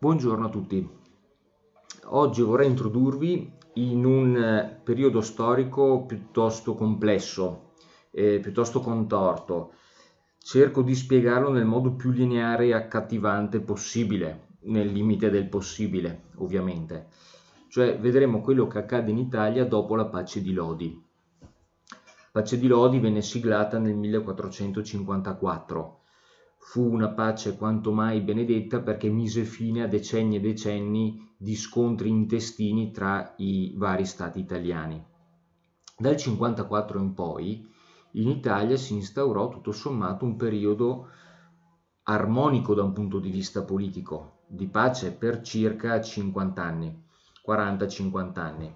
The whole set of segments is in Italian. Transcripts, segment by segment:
Buongiorno a tutti. Oggi vorrei introdurvi in un eh, periodo storico piuttosto complesso, eh, piuttosto contorto. Cerco di spiegarlo nel modo più lineare e accattivante possibile, nel limite del possibile, ovviamente. Cioè vedremo quello che accade in Italia dopo la pace di Lodi. La Pace di Lodi venne siglata nel 1454 fu una pace quanto mai benedetta perché mise fine a decenni e decenni di scontri intestini tra i vari stati italiani. Dal 54 in poi in Italia si instaurò tutto sommato un periodo armonico da un punto di vista politico, di pace per circa 50 anni, 40-50 anni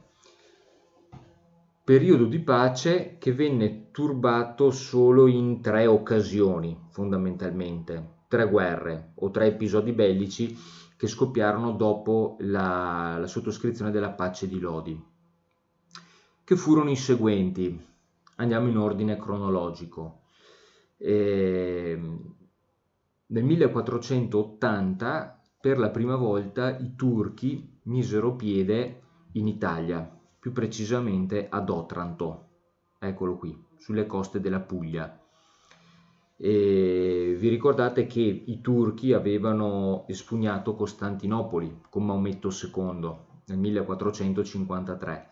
periodo di pace che venne turbato solo in tre occasioni, fondamentalmente, tre guerre o tre episodi bellici che scoppiarono dopo la, la sottoscrizione della pace di Lodi, che furono i seguenti. Andiamo in ordine cronologico. Eh, nel 1480 per la prima volta i turchi misero piede in Italia più precisamente ad Otranto, eccolo qui, sulle coste della Puglia. E vi ricordate che i turchi avevano espugnato Costantinopoli con Maometto II nel 1453,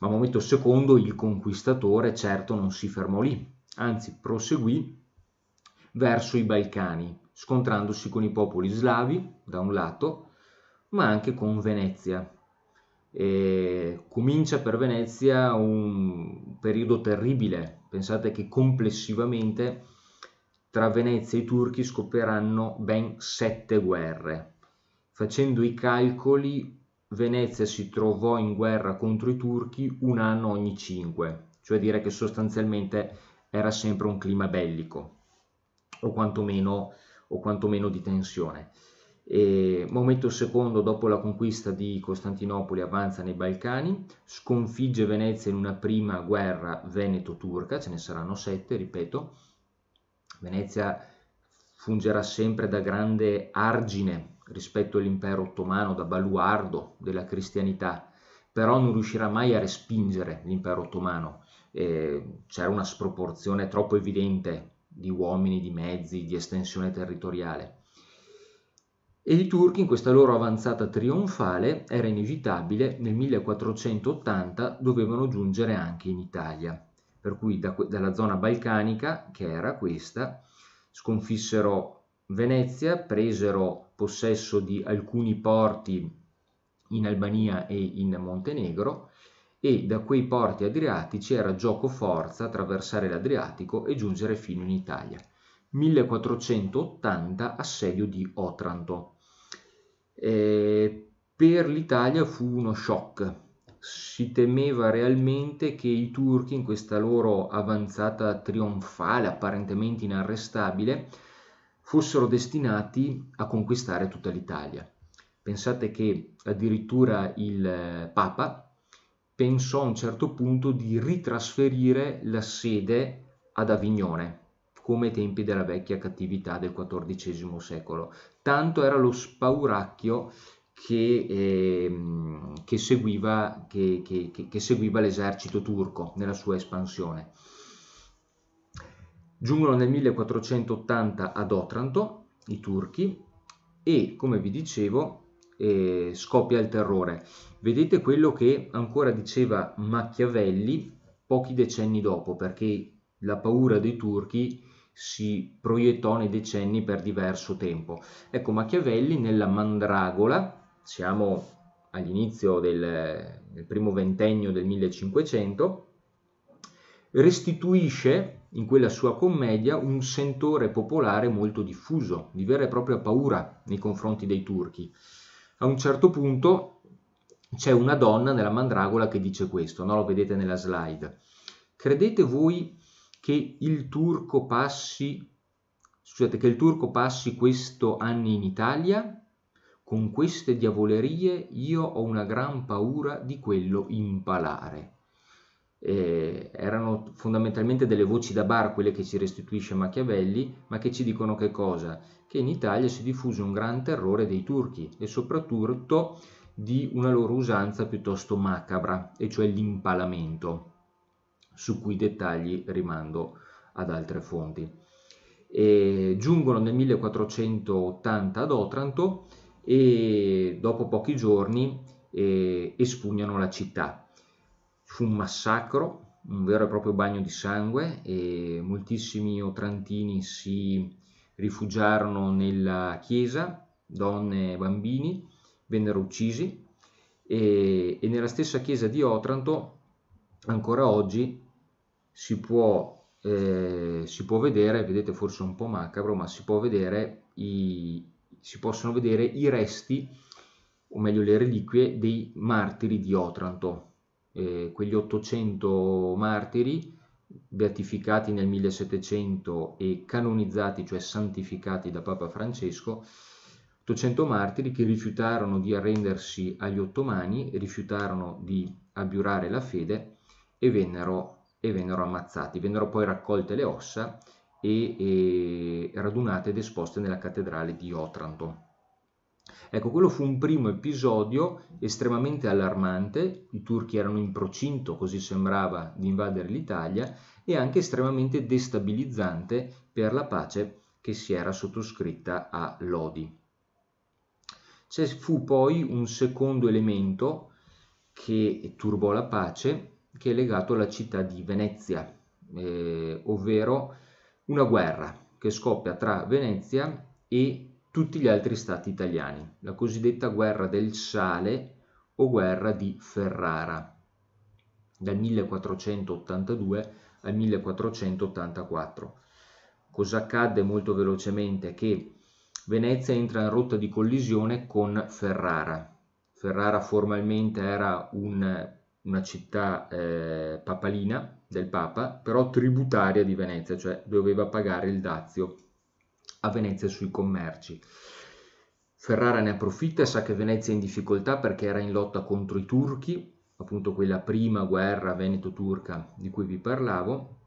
ma Maometto II, il conquistatore, certo non si fermò lì, anzi proseguì verso i Balcani, scontrandosi con i popoli slavi da un lato, ma anche con Venezia, e comincia per Venezia un periodo terribile. Pensate che complessivamente tra Venezia e i turchi scopriranno ben sette guerre. Facendo i calcoli, Venezia si trovò in guerra contro i turchi un anno ogni cinque, cioè dire che sostanzialmente era sempre un clima bellico, o quantomeno, o quantomeno di tensione. E Momento II, dopo la conquista di Costantinopoli, avanza nei Balcani, sconfigge Venezia in una prima guerra veneto-turca, ce ne saranno sette, ripeto. Venezia fungerà sempre da grande argine rispetto all'impero ottomano, da baluardo della cristianità, però non riuscirà mai a respingere l'impero ottomano. Eh, c'era una sproporzione troppo evidente di uomini, di mezzi, di estensione territoriale ed i turchi in questa loro avanzata trionfale era inevitabile, nel 1480 dovevano giungere anche in Italia, per cui da, dalla zona balcanica, che era questa, sconfissero Venezia, presero possesso di alcuni porti in Albania e in Montenegro e da quei porti adriatici era gioco forza attraversare l'Adriatico e giungere fino in Italia. 1480 assedio di Otranto. Eh, per l'Italia fu uno shock. Si temeva realmente che i turchi, in questa loro avanzata trionfale, apparentemente inarrestabile, fossero destinati a conquistare tutta l'Italia. Pensate che addirittura il eh, Papa pensò a un certo punto di ritrasferire la sede ad Avignone, come ai tempi della vecchia cattività del XIV secolo. Tanto era lo spauracchio che, eh, che, seguiva, che, che seguiva l'esercito turco nella sua espansione. Giungono nel 1480 ad Otranto i turchi e, come vi dicevo, eh, scoppia il terrore. Vedete quello che ancora diceva Machiavelli pochi decenni dopo, perché la paura dei turchi si proiettò nei decenni per diverso tempo. Ecco, Machiavelli nella Mandragola, siamo all'inizio del, del primo ventennio del 1500, restituisce in quella sua commedia un sentore popolare molto diffuso, di vera e propria paura nei confronti dei turchi. A un certo punto c'è una donna nella mandragola che dice questo, no? lo vedete nella slide. Credete voi che il turco passi, scusate, che il turco passi questo anno in Italia? Con queste diavolerie io ho una gran paura di quello impalare. Eh, erano fondamentalmente delle voci da bar, quelle che ci restituisce Machiavelli, ma che ci dicono che cosa? Che in Italia si diffuse un gran terrore dei turchi e soprattutto di una loro usanza piuttosto macabra, e cioè l'impalamento su cui dettagli rimando ad altre fonti. E giungono nel 1480 ad Otranto e dopo pochi giorni eh, espugnano la città. Fu un massacro, un vero e proprio bagno di sangue e moltissimi otrantini si rifugiarono nella chiesa, donne e bambini vennero uccisi e, e nella stessa chiesa di Otranto ancora oggi si può, eh, si può vedere, vedete forse un po' macabro, ma si, può vedere i, si possono vedere i resti, o meglio le reliquie, dei martiri di Otranto, eh, quegli 800 martiri beatificati nel 1700 e canonizzati, cioè santificati da Papa Francesco, 800 martiri che rifiutarono di arrendersi agli ottomani, rifiutarono di abbiurare la fede e vennero e vennero ammazzati. Vennero poi raccolte le ossa e, e radunate ed esposte nella cattedrale di Otranto. Ecco, quello fu un primo episodio estremamente allarmante, i turchi erano in procinto, così sembrava, di invadere l'Italia e anche estremamente destabilizzante per la pace che si era sottoscritta a Lodi. C'è fu poi un secondo elemento che turbò la pace che è legato alla città di Venezia, eh, ovvero una guerra che scoppia tra Venezia e tutti gli altri stati italiani, la cosiddetta guerra del sale o guerra di Ferrara, dal 1482 al 1484. Cosa accadde molto velocemente? Che Venezia entra in rotta di collisione con Ferrara. Ferrara formalmente era un una città eh, papalina del Papa, però tributaria di Venezia, cioè doveva pagare il dazio a Venezia sui commerci. Ferrara ne approfitta e sa che Venezia è in difficoltà perché era in lotta contro i turchi, appunto quella prima guerra veneto-turca di cui vi parlavo,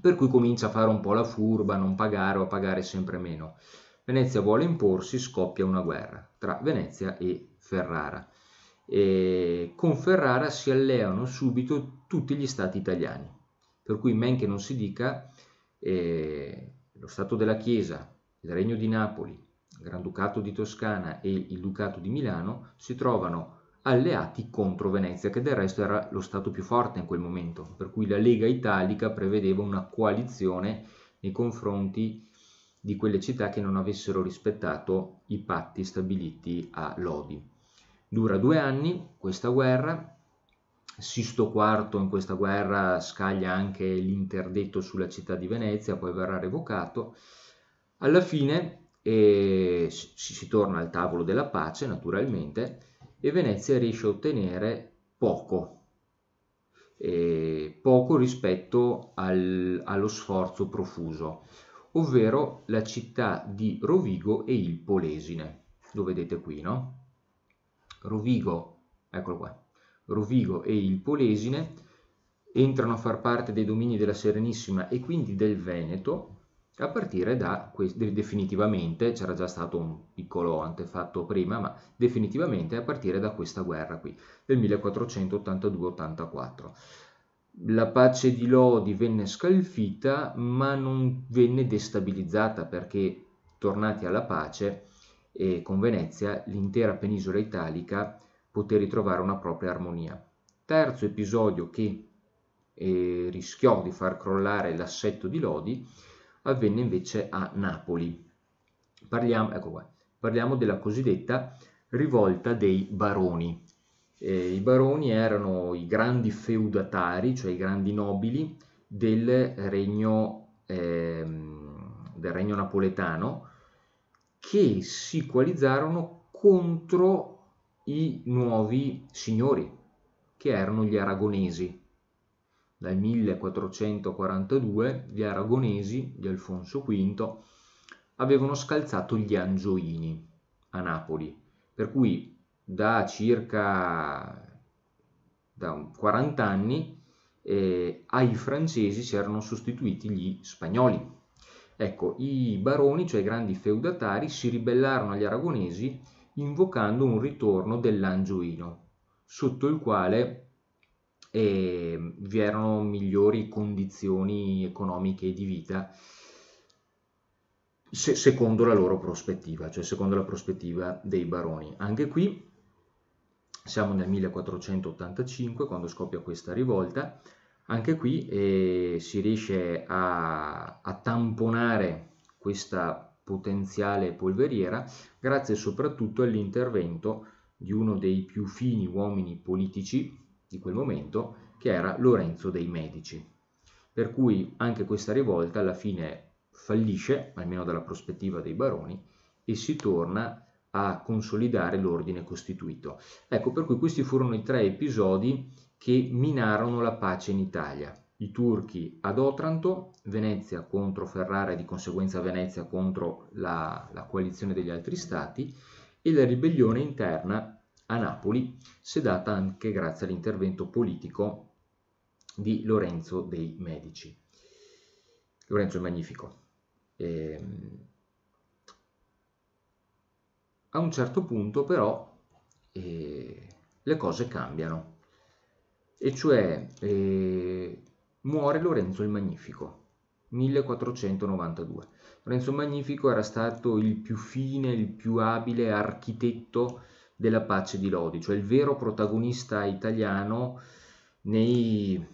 per cui comincia a fare un po' la furba, a non pagare o a pagare sempre meno. Venezia vuole imporsi, scoppia una guerra tra Venezia e Ferrara eh, con Ferrara si alleano subito tutti gli stati italiani. Per cui men che non si dica, eh, lo Stato della Chiesa, il Regno di Napoli, il Granducato di Toscana e il Ducato di Milano si trovano alleati contro Venezia, che del resto era lo Stato più forte in quel momento, per cui la Lega Italica prevedeva una coalizione nei confronti di quelle città che non avessero rispettato i patti stabiliti a Lodi. Dura due anni questa guerra, Sisto IV in questa guerra scaglia anche l'interdetto sulla città di Venezia, poi verrà revocato. Alla fine eh, si, si torna al tavolo della pace, naturalmente, e Venezia riesce a ottenere poco, eh, poco rispetto al, allo sforzo profuso, ovvero la città di Rovigo e il Polesine. Lo vedete qui, no? Rovigo, eccolo qua, Rovigo e il Polesine entrano a far parte dei domini della Serenissima e quindi del Veneto a partire da definitivamente, c'era già stato un piccolo antefatto prima, ma definitivamente a partire da questa guerra qui del 1482-84. La pace di Lodi venne scalfita, ma non venne destabilizzata perché tornati alla pace e con Venezia l'intera penisola italica poté ritrovare una propria armonia. Terzo episodio che eh, rischiò di far crollare l'assetto di Lodi avvenne invece a Napoli. Parliamo, ecco qua, parliamo della cosiddetta rivolta dei baroni. Eh, I baroni erano i grandi feudatari, cioè i grandi nobili del regno, eh, del regno napoletano, che si coalizzarono contro i nuovi signori, che erano gli aragonesi. Dal 1442 gli aragonesi di Alfonso V avevano scalzato gli angioini a Napoli, per cui da circa da 40 anni eh, ai francesi si erano sostituiti gli spagnoli Ecco, i baroni, cioè i grandi feudatari, si ribellarono agli aragonesi invocando un ritorno dell'Angioino, sotto il quale eh, vi erano migliori condizioni economiche e di vita se, secondo la loro prospettiva, cioè secondo la prospettiva dei baroni. Anche qui siamo nel 1485 quando scoppia questa rivolta anche qui eh, si riesce a, a tamponare questa potenziale polveriera grazie soprattutto all'intervento di uno dei più fini uomini politici di quel momento, che era Lorenzo dei Medici. Per cui anche questa rivolta alla fine fallisce, almeno dalla prospettiva dei baroni, e si torna a consolidare l'ordine costituito. Ecco, per cui questi furono i tre episodi che minarono la pace in Italia. I turchi ad Otranto, Venezia contro Ferrara e di conseguenza Venezia contro la, la coalizione degli altri stati e la ribellione interna a Napoli, sedata anche grazie all'intervento politico di Lorenzo dei Medici. Lorenzo il Magnifico. Ehm, a un certo punto però eh, le cose cambiano e cioè eh, muore Lorenzo il Magnifico, 1492. Lorenzo il Magnifico era stato il più fine, il più abile architetto della pace di Lodi, cioè il vero protagonista italiano nei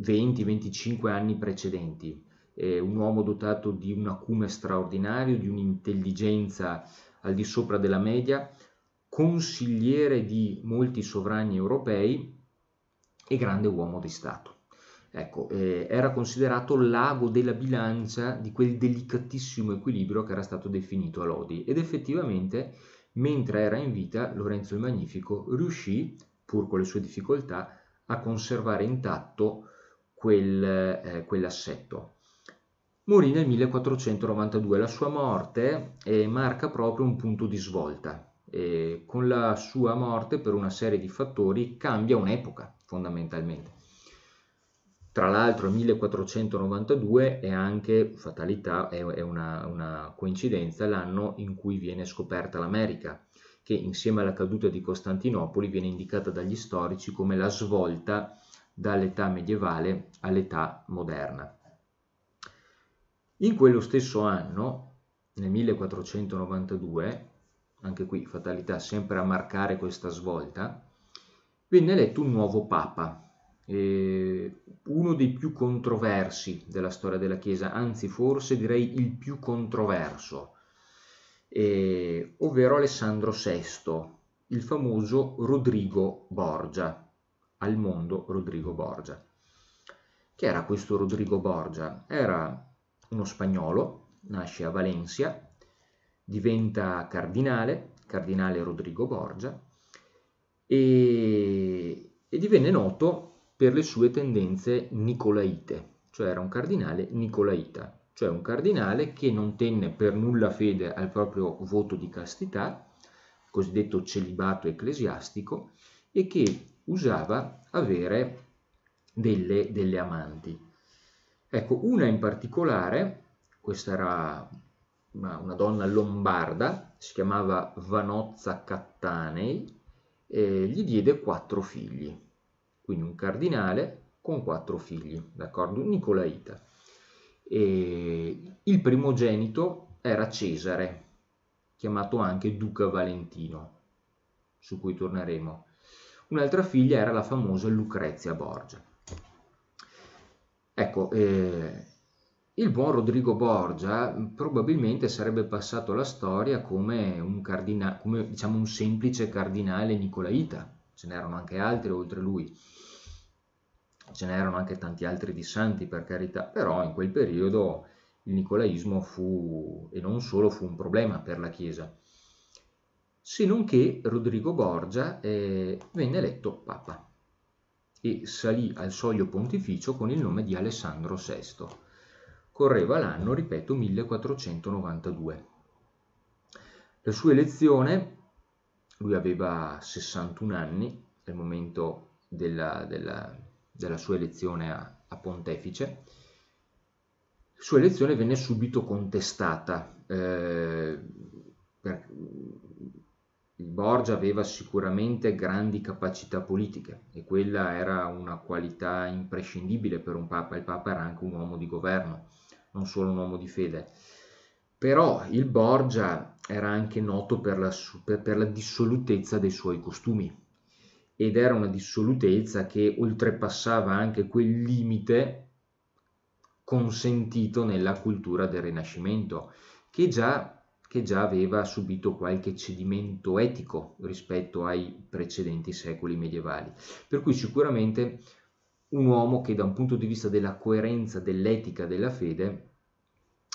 20-25 anni precedenti. Eh, un uomo dotato di un acume straordinario, di un'intelligenza al di sopra della media, consigliere di molti sovrani europei e grande uomo di Stato. Ecco, eh, era considerato l'ago della bilancia di quel delicatissimo equilibrio che era stato definito a Lodi ed effettivamente mentre era in vita Lorenzo il Magnifico riuscì, pur con le sue difficoltà, a conservare intatto quel, eh, quell'assetto. Morì nel 1492, la sua morte eh, marca proprio un punto di svolta eh, con la sua morte per una serie di fattori cambia un'epoca fondamentalmente. Tra l'altro 1492 è anche, fatalità, è, è una, una coincidenza, l'anno in cui viene scoperta l'America, che insieme alla caduta di Costantinopoli viene indicata dagli storici come la svolta dall'età medievale all'età moderna. In quello stesso anno, nel 1492, anche qui fatalità sempre a marcare questa svolta, venne eletto un nuovo Papa, eh, uno dei più controversi della storia della Chiesa, anzi forse direi il più controverso, eh, ovvero Alessandro VI, il famoso Rodrigo Borgia, al mondo Rodrigo Borgia. Chi era questo Rodrigo Borgia? Era uno spagnolo, nasce a Valencia, diventa cardinale, cardinale Rodrigo Borgia, e, e divenne noto per le sue tendenze nicolaite, cioè era un cardinale nicolaita, cioè un cardinale che non tenne per nulla fede al proprio voto di castità, cosiddetto celibato ecclesiastico, e che usava avere delle, delle amanti. Ecco, una in particolare, questa era una, una donna lombarda, si chiamava Vanozza Cattanei, e gli diede quattro figli, quindi un cardinale con quattro figli, d'accordo? Nicolaita. E il primogenito era Cesare, chiamato anche Duca Valentino, su cui torneremo. Un'altra figlia era la famosa Lucrezia Borgia. Ecco, eh, il buon Rodrigo Borgia mm, probabilmente sarebbe passato alla storia come un, cardina- come, diciamo, un semplice cardinale nicolaita, ce n'erano anche altri oltre lui, ce n'erano anche tanti altri di santi per carità, però in quel periodo il nicolaismo fu, e non solo, fu un problema per la Chiesa, se non che Rodrigo Borgia eh, venne eletto Papa e salì al soglio pontificio con il nome di Alessandro VI correva l'anno, ripeto, 1492. La sua elezione, lui aveva 61 anni nel momento della, della, della sua elezione a, a pontefice, la sua elezione venne subito contestata. Eh, per, il Borgia aveva sicuramente grandi capacità politiche e quella era una qualità imprescindibile per un papa. Il papa era anche un uomo di governo non solo un uomo di fede. Però il Borgia era anche noto per la, per la dissolutezza dei suoi costumi ed era una dissolutezza che oltrepassava anche quel limite consentito nella cultura del Rinascimento, che già, che già, aveva subito qualche cedimento etico rispetto ai precedenti secoli medievali. Per cui sicuramente un uomo che da un punto di vista della coerenza, dell'etica, della fede,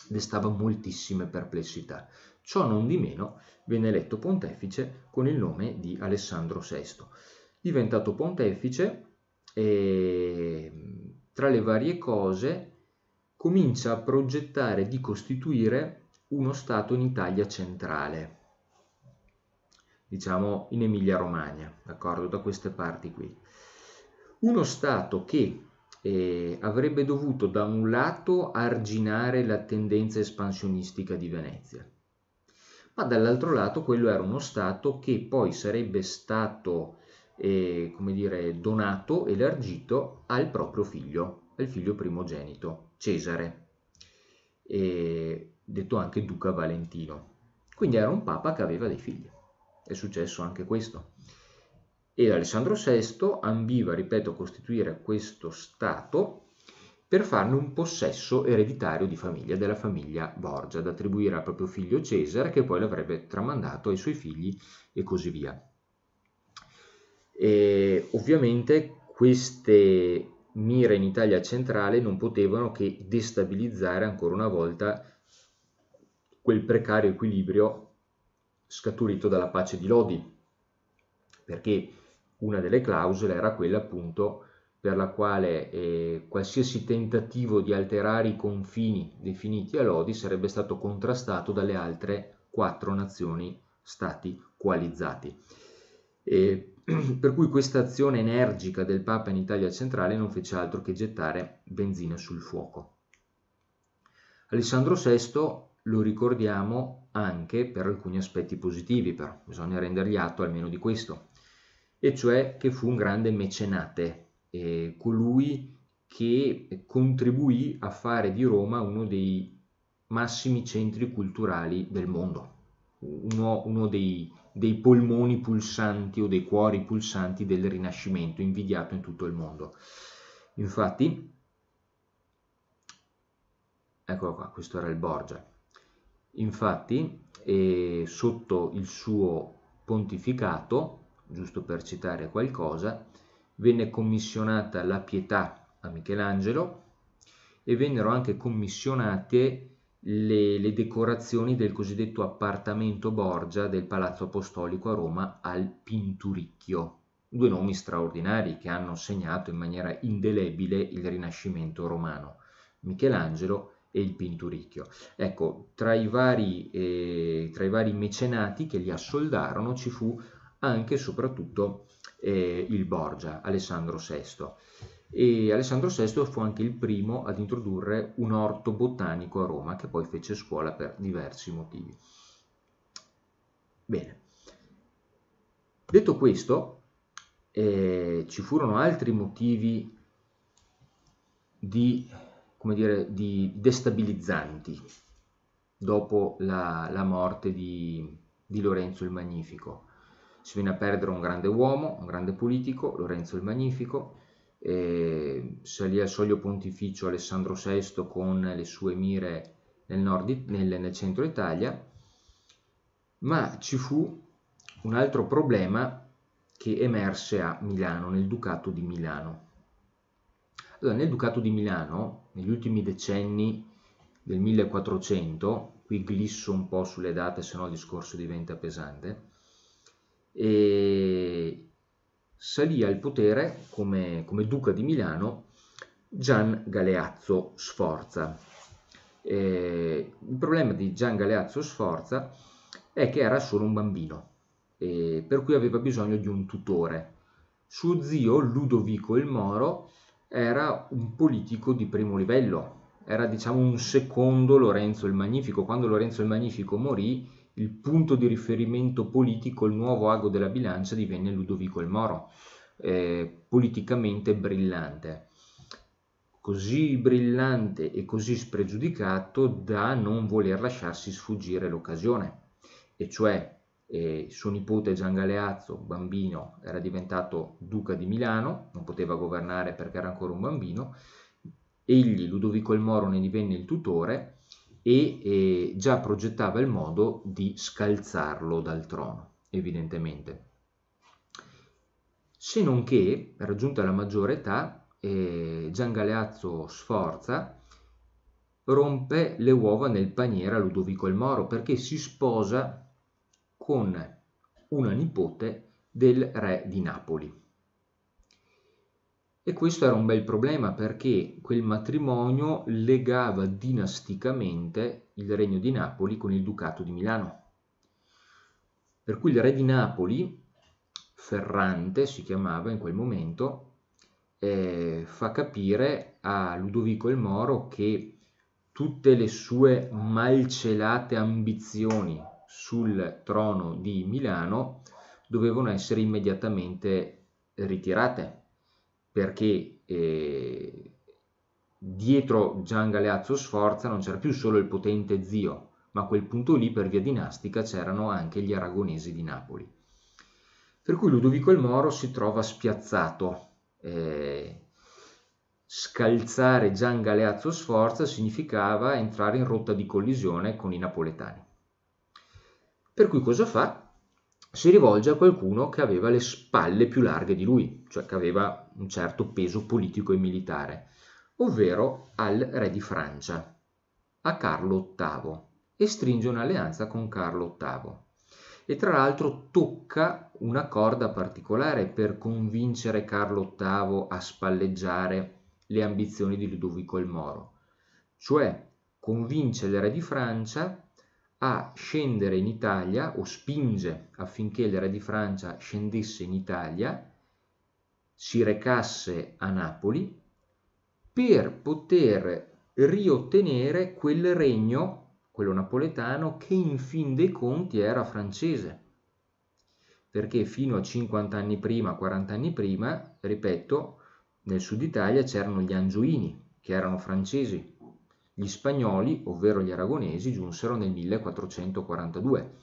destava moltissime perplessità. Ciò non di meno venne eletto pontefice con il nome di Alessandro VI. Diventato pontefice, e, ehm, tra le varie cose, comincia a progettare di costituire uno Stato in Italia centrale, diciamo in Emilia-Romagna, d'accordo, da queste parti qui uno Stato che eh, avrebbe dovuto da un lato arginare la tendenza espansionistica di Venezia, ma dall'altro lato quello era uno Stato che poi sarebbe stato eh, come dire, donato elargito al proprio figlio, al figlio primogenito, Cesare, eh, detto anche Duca Valentino. Quindi era un papa che aveva dei figli. È successo anche questo ed Alessandro VI ambiva, ripeto, a costituire questo Stato per farne un possesso ereditario di famiglia della famiglia Borgia, da attribuire al proprio figlio Cesare, che poi l'avrebbe tramandato ai suoi figli e così via. E ovviamente queste mire in Italia centrale non potevano che destabilizzare ancora una volta quel precario equilibrio scaturito dalla pace di Lodi, perché una delle clausole era quella appunto per la quale eh, qualsiasi tentativo di alterare i confini definiti a Lodi sarebbe stato contrastato dalle altre quattro nazioni stati coalizzati. E, per cui questa azione energica del Papa in Italia centrale non fece altro che gettare benzina sul fuoco. Alessandro VI lo ricordiamo anche per alcuni aspetti positivi, però bisogna rendergli atto almeno di questo e cioè che fu un grande mecenate, eh, colui che contribuì a fare di Roma uno dei massimi centri culturali del mondo, uno, uno dei, dei, polmoni pulsanti o dei cuori pulsanti del Rinascimento, invidiato in tutto il mondo. Infatti, eccolo qua, questo era il Borgia. Infatti, eh, sotto il suo pontificato, giusto per citare qualcosa, venne commissionata la pietà a Michelangelo e vennero anche commissionate le, le decorazioni del cosiddetto appartamento Borgia del Palazzo Apostolico a Roma al Pinturicchio, due nomi straordinari che hanno segnato in maniera indelebile il Rinascimento romano, Michelangelo e il Pinturicchio. Ecco, tra i vari, eh, tra i vari mecenati che li assoldarono ci fu anche e soprattutto eh, il Borgia, Alessandro VI. E Alessandro VI fu anche il primo ad introdurre un orto botanico a Roma, che poi fece scuola per diversi motivi. Bene. Detto questo, eh, ci furono altri motivi di, come dire, di destabilizzanti dopo la, la morte di, di Lorenzo il Magnifico si viene a perdere un grande uomo, un grande politico, Lorenzo il Magnifico, eh, salì al soglio pontificio Alessandro VI con le sue mire nel, nord, nel, nel centro Italia, ma ci fu un altro problema che emerse a Milano, nel Ducato di Milano. Allora, nel Ducato di Milano, negli ultimi decenni del 1400, qui glisso un po' sulle date, se no il discorso diventa pesante, e salì al potere come, come duca di Milano Gian Galeazzo Sforza. Eh, il problema di Gian Galeazzo Sforza è che era solo un bambino, eh, per cui aveva bisogno di un tutore. Suo zio Ludovico il Moro era un politico di primo livello, era diciamo un secondo Lorenzo il Magnifico. Quando Lorenzo il Magnifico morì, il punto di riferimento politico, il nuovo ago della bilancia, divenne Ludovico il Moro, eh, politicamente brillante. Così brillante e così spregiudicato da non voler lasciarsi sfuggire l'occasione, e cioè eh, suo nipote Gian Galeazzo, bambino, era diventato duca di Milano, non poteva governare perché era ancora un bambino, egli, Ludovico il Moro, ne divenne il tutore e eh, già progettava il modo di scalzarlo dal trono, evidentemente. Se non che, raggiunta la maggiore età, eh, Gian Galeazzo Sforza rompe le uova nel paniere a Ludovico il Moro perché si sposa con una nipote del re di Napoli. E questo era un bel problema perché quel matrimonio legava dinasticamente il regno di Napoli con il ducato di Milano. Per cui il re di Napoli, Ferrante si chiamava in quel momento, eh, fa capire a Ludovico il Moro che tutte le sue malcelate ambizioni sul trono di Milano dovevano essere immediatamente ritirate perché eh, dietro Gian Galeazzo Sforza non c'era più solo il potente zio, ma a quel punto lì per via dinastica c'erano anche gli aragonesi di Napoli. Per cui Ludovico il Moro si trova spiazzato. Eh, scalzare Gian Galeazzo Sforza significava entrare in rotta di collisione con i napoletani. Per cui cosa fa? Si rivolge a qualcuno che aveva le spalle più larghe di lui, cioè che aveva un certo peso politico e militare, ovvero al re di Francia, a Carlo VIII, e stringe un'alleanza con Carlo VIII. E tra l'altro tocca una corda particolare per convincere Carlo VIII a spalleggiare le ambizioni di Ludovico il Moro, cioè convince il re di Francia a scendere in Italia o spinge affinché il re di Francia scendesse in Italia si recasse a Napoli per poter riottenere quel regno, quello napoletano, che in fin dei conti era francese. Perché fino a 50 anni prima, 40 anni prima, ripeto, nel sud Italia c'erano gli Angioini, che erano francesi. Gli spagnoli, ovvero gli aragonesi, giunsero nel 1442.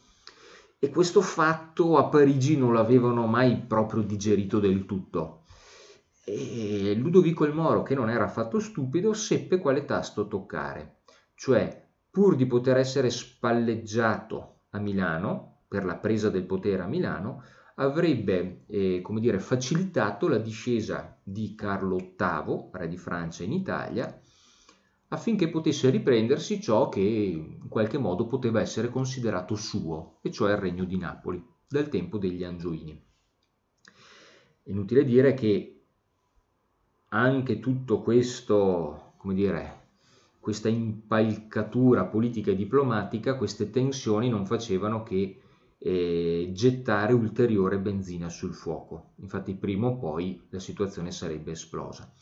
E questo fatto a Parigi non l'avevano mai proprio digerito del tutto e Ludovico il Moro, che non era affatto stupido, seppe quale tasto toccare, cioè pur di poter essere spalleggiato a Milano per la presa del potere a Milano, avrebbe eh, come dire, facilitato la discesa di Carlo VIII, re di Francia, in Italia, affinché potesse riprendersi ciò che in qualche modo poteva essere considerato suo, e cioè il regno di Napoli, dal tempo degli Angioini. Inutile dire che anche tutto questo, come dire, questa impalcatura politica e diplomatica, queste tensioni non facevano che eh, gettare ulteriore benzina sul fuoco. Infatti prima o poi la situazione sarebbe esplosa.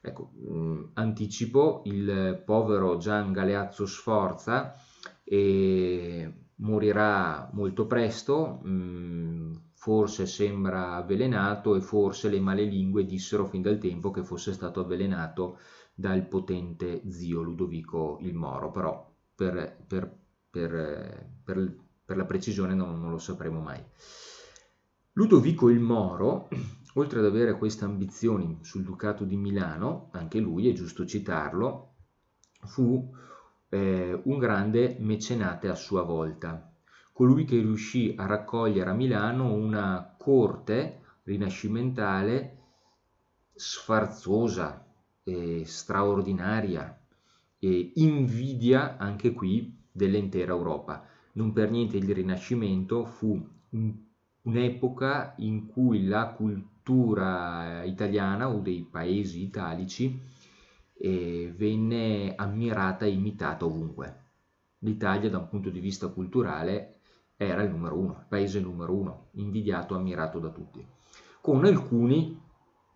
Ecco, mh, mm, anticipo, il povero Gian Galeazzo Sforza eh, morirà molto presto, mh, mm, forse sembra avvelenato e forse le male lingue dissero fin dal tempo che fosse stato avvelenato dal potente zio Ludovico il Moro, però per, per, per, per la precisione non, non lo sapremo mai. Ludovico il Moro, oltre ad avere queste ambizioni sul Ducato di Milano, anche lui, è giusto citarlo, fu eh, un grande mecenate a sua volta colui che riuscì a raccogliere a Milano una corte rinascimentale sfarzosa, straordinaria, e invidia anche qui dell'intera Europa. Non per niente il Rinascimento fu un'epoca in cui la cultura italiana o dei paesi italici eh, venne ammirata e imitata ovunque. L'Italia da un punto di vista culturale era il numero uno, il paese numero uno, invidiato, ammirato da tutti, con alcuni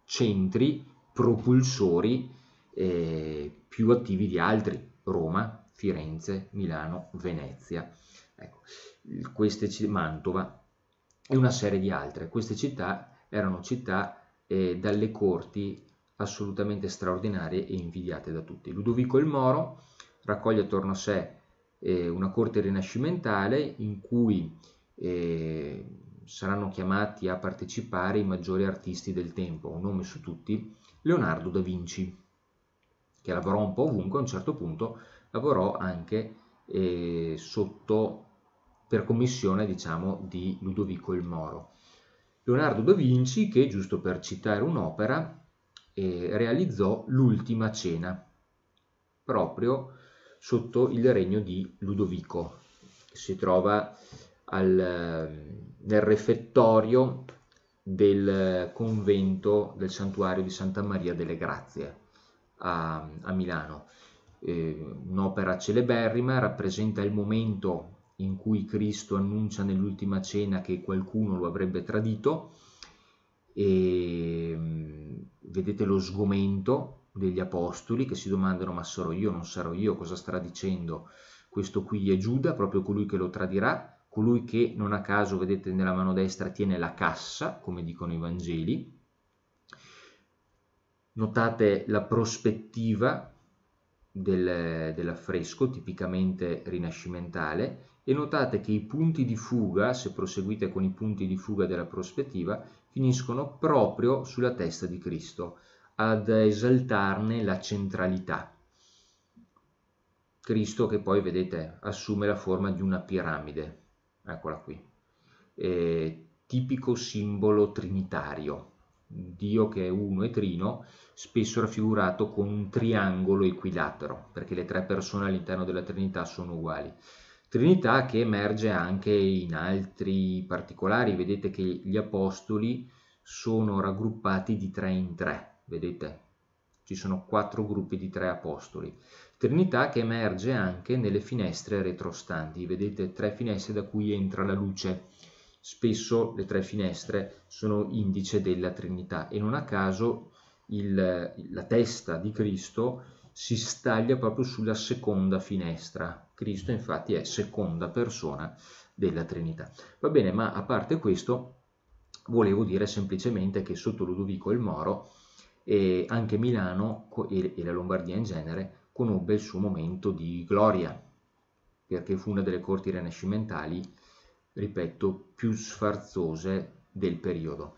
centri propulsori eh, più attivi di altri, Roma, Firenze, Milano, Venezia, ecco, queste, Mantova e una serie di altre. Queste città erano città eh, dalle corti assolutamente straordinarie e invidiate da tutti. Ludovico il Moro raccoglie attorno a sé eh, una corte rinascimentale in cui eh, saranno chiamati a partecipare i maggiori artisti del tempo, un nome su tutti, Leonardo da Vinci, che lavorò un po' ovunque, a un certo punto lavorò anche eh, sotto, per commissione diciamo, di Ludovico il Moro. Leonardo da Vinci che, giusto per citare un'opera, eh, realizzò l'ultima cena, proprio sotto il regno di Ludovico, che si trova al, ehm, nel refettorio del eh, convento del santuario di Santa Maria delle Grazie a, a Milano. Eh, un'opera celeberrima rappresenta il momento in cui Cristo annuncia nell'ultima cena che qualcuno lo avrebbe tradito e ehm, vedete lo sgomento degli apostoli che si domandano ma sarò io, non sarò io, cosa starà dicendo? Questo qui è Giuda, proprio colui che lo tradirà, colui che non a caso, vedete, nella mano destra tiene la cassa, come dicono i Vangeli. Notate la prospettiva del, dell'affresco, tipicamente rinascimentale, e notate che i punti di fuga, se proseguite con i punti di fuga della prospettiva, finiscono proprio sulla testa di Cristo ad esaltarne la centralità. Cristo che poi vedete assume la forma di una piramide, eccola qui, eh, tipico simbolo trinitario, Dio che è uno e trino, spesso raffigurato con un triangolo equilatero, perché le tre persone all'interno della Trinità sono uguali. Trinità che emerge anche in altri particolari, vedete che gli apostoli sono raggruppati di tre in tre, vedete ci sono quattro gruppi di tre apostoli, Trinità che emerge anche nelle finestre retrostanti, vedete tre finestre da cui entra la luce, spesso le tre finestre sono indice della Trinità e non a caso il, la testa di Cristo si staglia proprio sulla seconda finestra, Cristo infatti è seconda persona della Trinità. Va bene, ma a parte questo volevo dire semplicemente che sotto Ludovico il Moro e anche Milano e la Lombardia in genere conobbe il suo momento di gloria, perché fu una delle corti rinascimentali, ripeto, più sfarzose del periodo.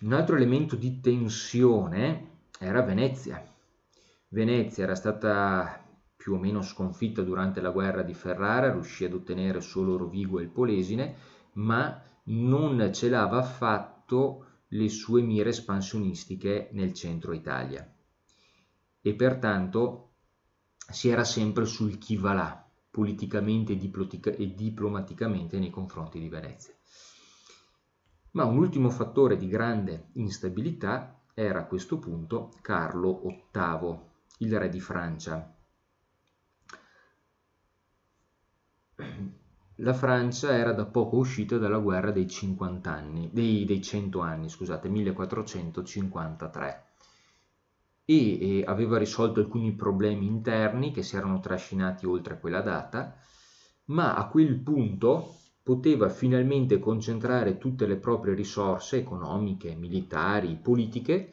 Un altro elemento di tensione era Venezia. Venezia era stata più o meno sconfitta durante la guerra di Ferrara, riuscì ad ottenere solo Rovigo e il Polesine, ma non celava affatto le sue mire espansionistiche nel centro Italia e pertanto si era sempre sul chi va là politicamente e diplomaticamente nei confronti di Venezia. Ma un ultimo fattore di grande instabilità era a questo punto Carlo VIII, il re di Francia, la Francia era da poco uscita dalla guerra dei, 50 anni, dei, dei 100 anni, scusate, 1453 e, e aveva risolto alcuni problemi interni che si erano trascinati oltre quella data, ma a quel punto poteva finalmente concentrare tutte le proprie risorse economiche, militari, politiche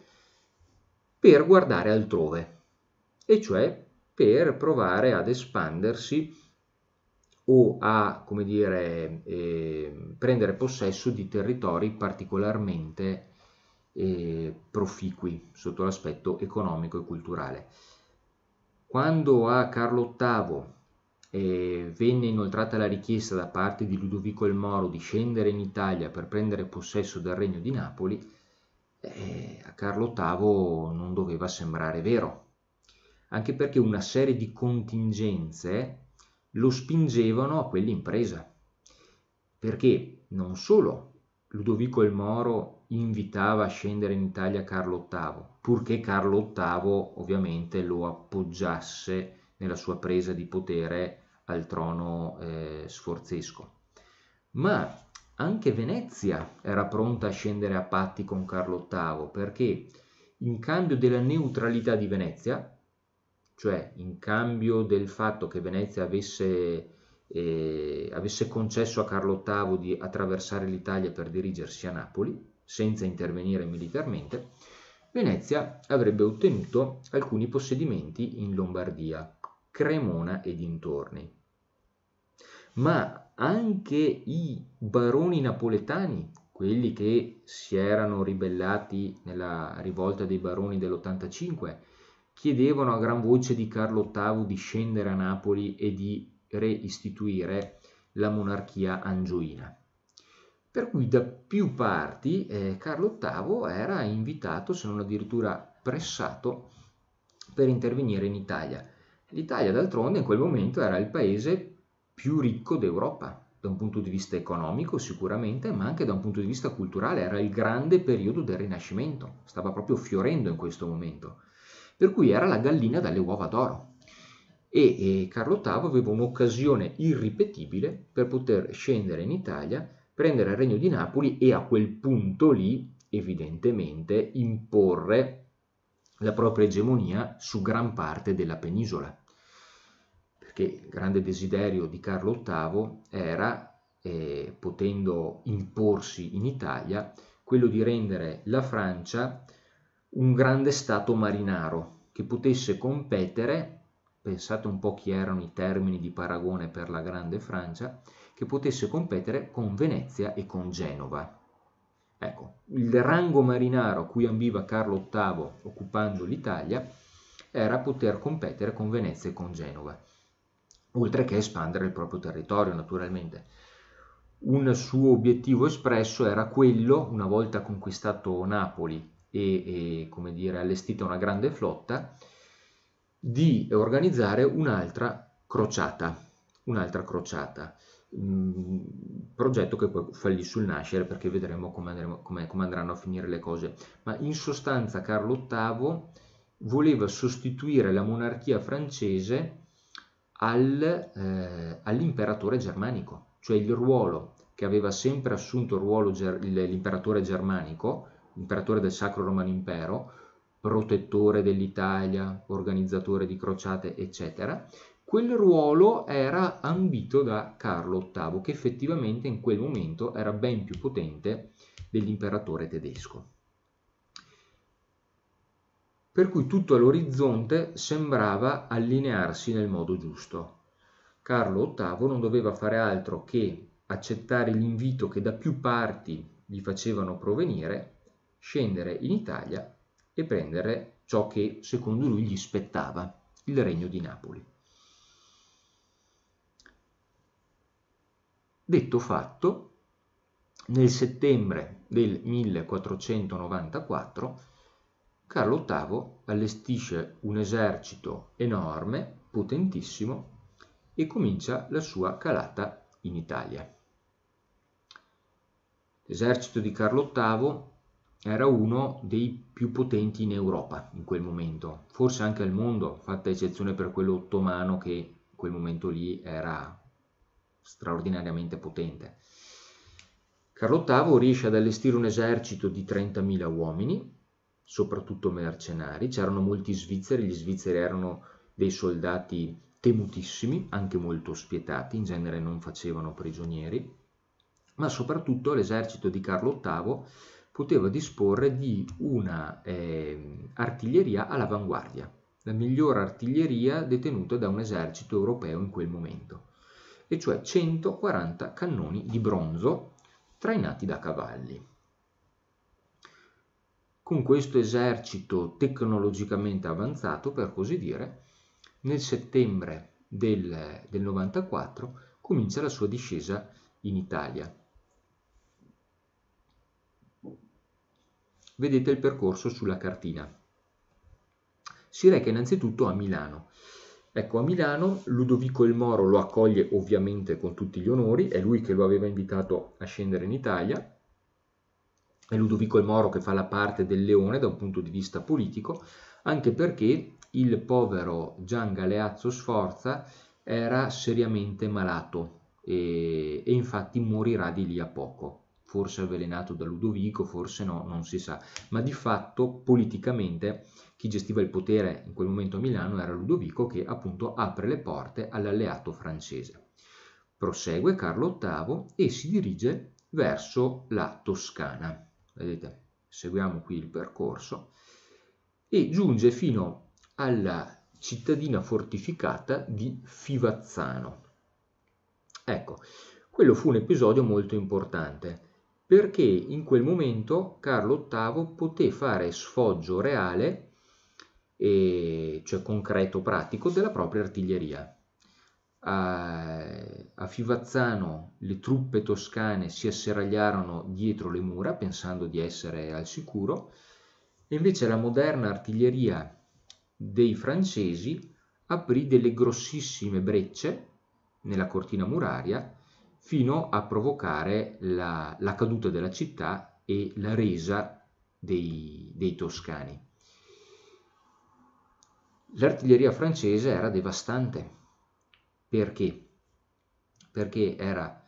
per guardare altrove, e cioè per provare ad espandersi o a come dire, eh, prendere possesso di territori particolarmente eh, proficui sotto l'aspetto economico e culturale. Quando a Carlo VIII eh, venne inoltrata la richiesta da parte di Ludovico il Moro di scendere in Italia per prendere possesso del regno di Napoli, eh, a Carlo VIII non doveva sembrare vero, anche perché una serie di contingenze lo spingevano a quell'impresa, perché non solo Ludovico il Moro invitava a scendere in Italia Carlo VIII, purché Carlo VIII ovviamente lo appoggiasse nella sua presa di potere al trono eh, sforzesco. Ma anche Venezia era pronta a scendere a patti con Carlo VIII perché in cambio della neutralità di Venezia, cioè in cambio del fatto che Venezia avesse, eh, avesse concesso a Carlo VIII di attraversare l'Italia per dirigersi a Napoli, senza intervenire militarmente, Venezia avrebbe ottenuto alcuni possedimenti in Lombardia, Cremona e dintorni. Ma anche i baroni napoletani, quelli che si erano ribellati nella rivolta dei baroni dell'85 chiedevano a gran voce di Carlo VIII di scendere a Napoli e di reistituire la monarchia angioina. Per cui da più parti eh, Carlo VIII era invitato, se non addirittura pressato, per intervenire in Italia. L'Italia d'altronde in quel momento era il paese più ricco d'Europa, da un punto di vista economico sicuramente, ma anche da un punto di vista culturale, era il grande periodo del Rinascimento, stava proprio fiorendo in questo momento per cui era la gallina dalle uova d'oro. E, e eh, Carlo VIII aveva un'occasione irripetibile per poter scendere in Italia, prendere il regno di Napoli e a quel punto lì, evidentemente, imporre la propria egemonia su gran parte della penisola, perché il grande desiderio di Carlo VIII era, eh, potendo imporsi in Italia, quello di rendere la Francia un grande stato marinaro che potesse competere, pensate un po' chi erano i termini di paragone per la Grande Francia, che potesse competere con Venezia e con Genova. Ecco, il rango marinaro a cui ambiva Carlo VIII occupando l'Italia era poter competere con Venezia e con Genova, oltre che espandere il proprio territorio naturalmente. Un suo obiettivo espresso era quello, una volta conquistato Napoli e, e dire, allestita una grande flotta, di organizzare un'altra crociata, un'altra crociata, mh, mm, progetto che poi fallì sul nascere perché vedremo come, andremo, come, come andranno a finire le cose, ma in sostanza Carlo VIII voleva sostituire la monarchia francese al, eh, all'imperatore germanico, cioè il ruolo che aveva sempre assunto l'imperatore germanico, imperatore del Sacro Romano Impero, protettore dell'Italia, organizzatore di crociate, eccetera, quel ruolo era ambito da Carlo VIII, che effettivamente in quel momento era ben più potente dell'imperatore tedesco. Per cui tutto all'orizzonte sembrava allinearsi nel modo giusto. Carlo VIII non doveva fare altro che accettare l'invito che da più parti gli facevano provenire scendere in Italia e prendere ciò che secondo lui gli spettava, il regno di Napoli. Detto fatto, nel settembre del 1494 Carlo VIII allestisce un esercito enorme, potentissimo, e comincia la sua calata in Italia. L'esercito di Carlo VIII era uno dei più potenti in Europa in quel momento, forse anche al mondo, fatta eccezione per quello ottomano che in quel momento lì era straordinariamente potente. Carlo VIII riesce ad allestire un esercito di 30.000 uomini, soprattutto mercenari, c'erano molti svizzeri, gli svizzeri erano dei soldati temutissimi, anche molto spietati, in genere non facevano prigionieri, ma soprattutto l'esercito di Carlo VIII poteva disporre di una eh, artiglieria all'avanguardia, la migliore artiglieria detenuta da un esercito europeo in quel momento, e cioè 140 cannoni di bronzo trainati da cavalli. Con questo esercito tecnologicamente avanzato, per così dire, nel settembre del, del 94 comincia la sua discesa in Italia Vedete il percorso sulla cartina. Si reca innanzitutto a Milano. Ecco, a Milano Ludovico il Moro lo accoglie ovviamente con tutti gli onori, è lui che lo aveva invitato a scendere in Italia, è Ludovico il Moro che fa la parte del leone da un punto di vista politico, anche perché il povero Gian Galeazzo Sforza era seriamente malato e, e infatti morirà di lì a poco forse avvelenato da Ludovico, forse no, non si sa, ma di fatto politicamente chi gestiva il potere in quel momento a Milano era Ludovico che appunto apre le porte all'alleato francese. Prosegue Carlo VIII e si dirige verso la Toscana. Vedete, seguiamo qui il percorso e giunge fino alla cittadina fortificata di Fivazzano. Ecco, quello fu un episodio molto importante perché in quel momento Carlo VIII poté fare sfoggio reale, e, cioè concreto, pratico, della propria artiglieria. A, a Fivazzano le truppe toscane si asseragliarono dietro le mura pensando di essere al sicuro e invece la moderna artiglieria dei francesi aprì delle grossissime brecce nella cortina muraria fino a provocare la, la caduta della città e la resa dei, dei toscani. L'artiglieria francese era devastante. Perché? Perché era,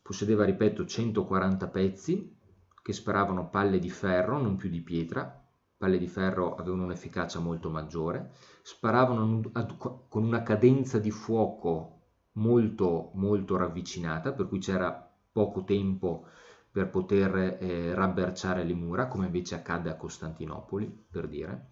possedeva, ripeto, 140 pezzi che sparavano palle di ferro, non più di pietra, palle di ferro avevano un'efficacia molto maggiore, sparavano con una cadenza di fuoco molto molto ravvicinata per cui c'era poco tempo per poter eh, rabberciare le mura come invece accadde a Costantinopoli per dire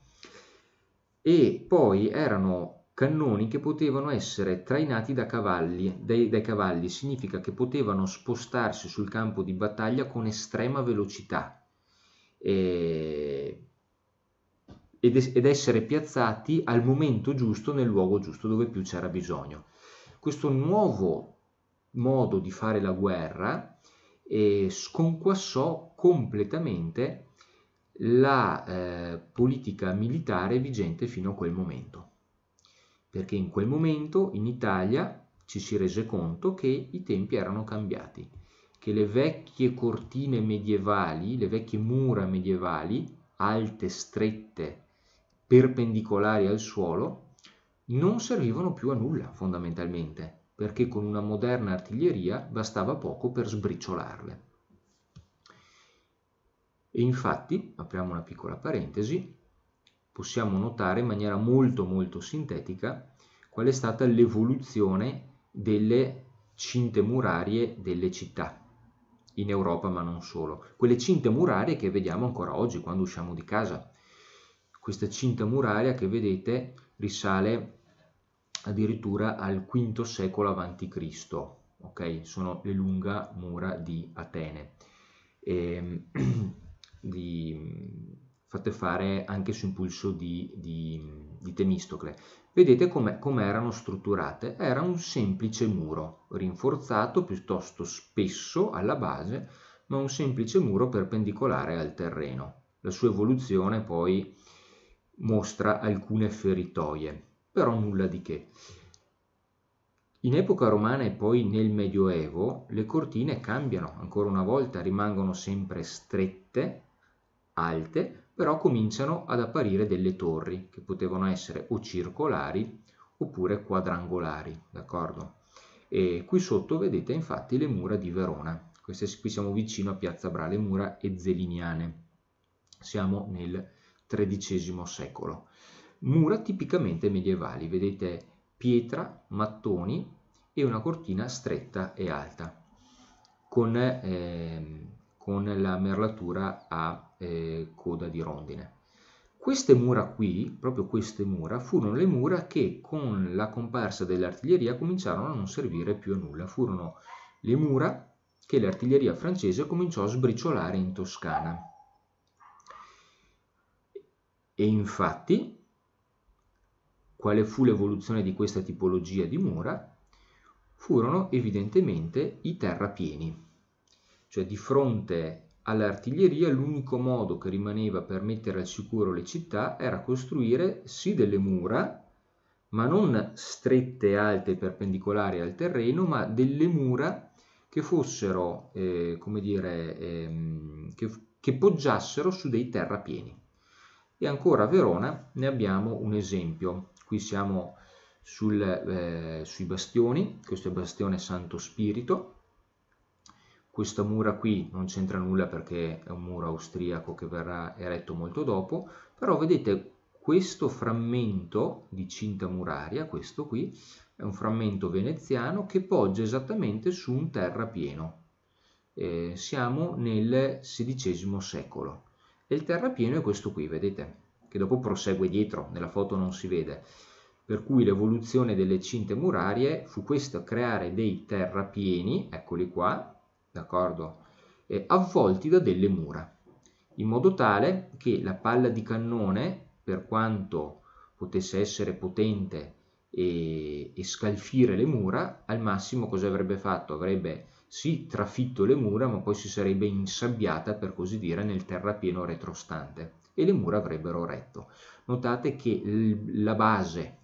e poi erano cannoni che potevano essere trainati da cavalli dai, dai cavalli significa che potevano spostarsi sul campo di battaglia con estrema velocità e ed, essere piazzati al momento giusto nel luogo giusto dove più c'era bisogno questo nuovo modo di fare la guerra eh, sconquassò completamente la eh, politica militare vigente fino a quel momento. Perché in quel momento in Italia ci si rese conto che i tempi erano cambiati, che le vecchie cortine medievali, le vecchie mura medievali, alte, strette, perpendicolari al suolo, non servivano più a nulla fondamentalmente, perché con una moderna artiglieria bastava poco per sbriciolarle. E infatti, apriamo una piccola parentesi, possiamo notare in maniera molto molto sintetica qual è stata l'evoluzione delle cinte murarie delle città in Europa ma non solo, quelle cinte murarie che vediamo ancora oggi quando usciamo di casa. Questa cinta muraria che vedete risale addirittura al V secolo a.C. Okay? Sono le lunga mura di Atene. E, di, fatte fare anche su impulso di, di, di Temistocle. Vedete come erano strutturate? Era un semplice muro, rinforzato piuttosto spesso alla base, ma un semplice muro perpendicolare al terreno. La sua evoluzione poi mostra alcune feritoie, però nulla di che. In epoca romana e poi nel Medioevo le cortine cambiano, ancora una volta rimangono sempre strette, alte, però cominciano ad apparire delle torri che potevano essere o circolari oppure quadrangolari, d'accordo? E qui sotto vedete infatti le mura di Verona, Queste, qui siamo vicino a Piazza Bra, le mura ezeliniane, siamo nel XIII secolo. Mura tipicamente medievali, vedete pietra, mattoni e una cortina stretta e alta, con, eh, con la merlatura a eh, coda di rondine. Queste mura qui, proprio queste mura, furono le mura che con la comparsa dell'artiglieria cominciarono a non servire più a nulla. Furono le mura che l'artiglieria francese cominciò a sbriciolare in Toscana. E infatti, quale fu l'evoluzione di questa tipologia di mura? Furono evidentemente i terrapieni, cioè di fronte all'artiglieria l'unico modo che rimaneva per mettere al sicuro le città era costruire sì delle mura, ma non strette, alte, perpendicolari al terreno, ma delle mura che fossero, eh, come dire, ehm, che, che poggiassero su dei terrapieni. E ancora a Verona ne abbiamo un esempio. Qui siamo sul, eh, sui bastioni, questo è il bastione Santo Spirito. Questa mura qui non c'entra nulla perché è un muro austriaco che verrà eretto molto dopo, però vedete questo frammento di cinta muraria, questo qui, è un frammento veneziano che poggia esattamente su un terrapieno. Eh, siamo nel XVI secolo e il terrapieno è questo qui, vedete, che dopo prosegue dietro, nella foto non si vede. Per cui l'evoluzione delle cinte murarie fu questa, creare dei terrapieni, eccoli qua, d'accordo, eh, avvolti da delle mura, in modo tale che la palla di cannone, per quanto potesse essere potente e, e scalfire le mura, al massimo cosa avrebbe fatto? Avrebbe sì trafitto le mura, ma poi si sarebbe insabbiata, per così dire, nel terrapieno retrostante e le mura avrebbero retto. Notate che la base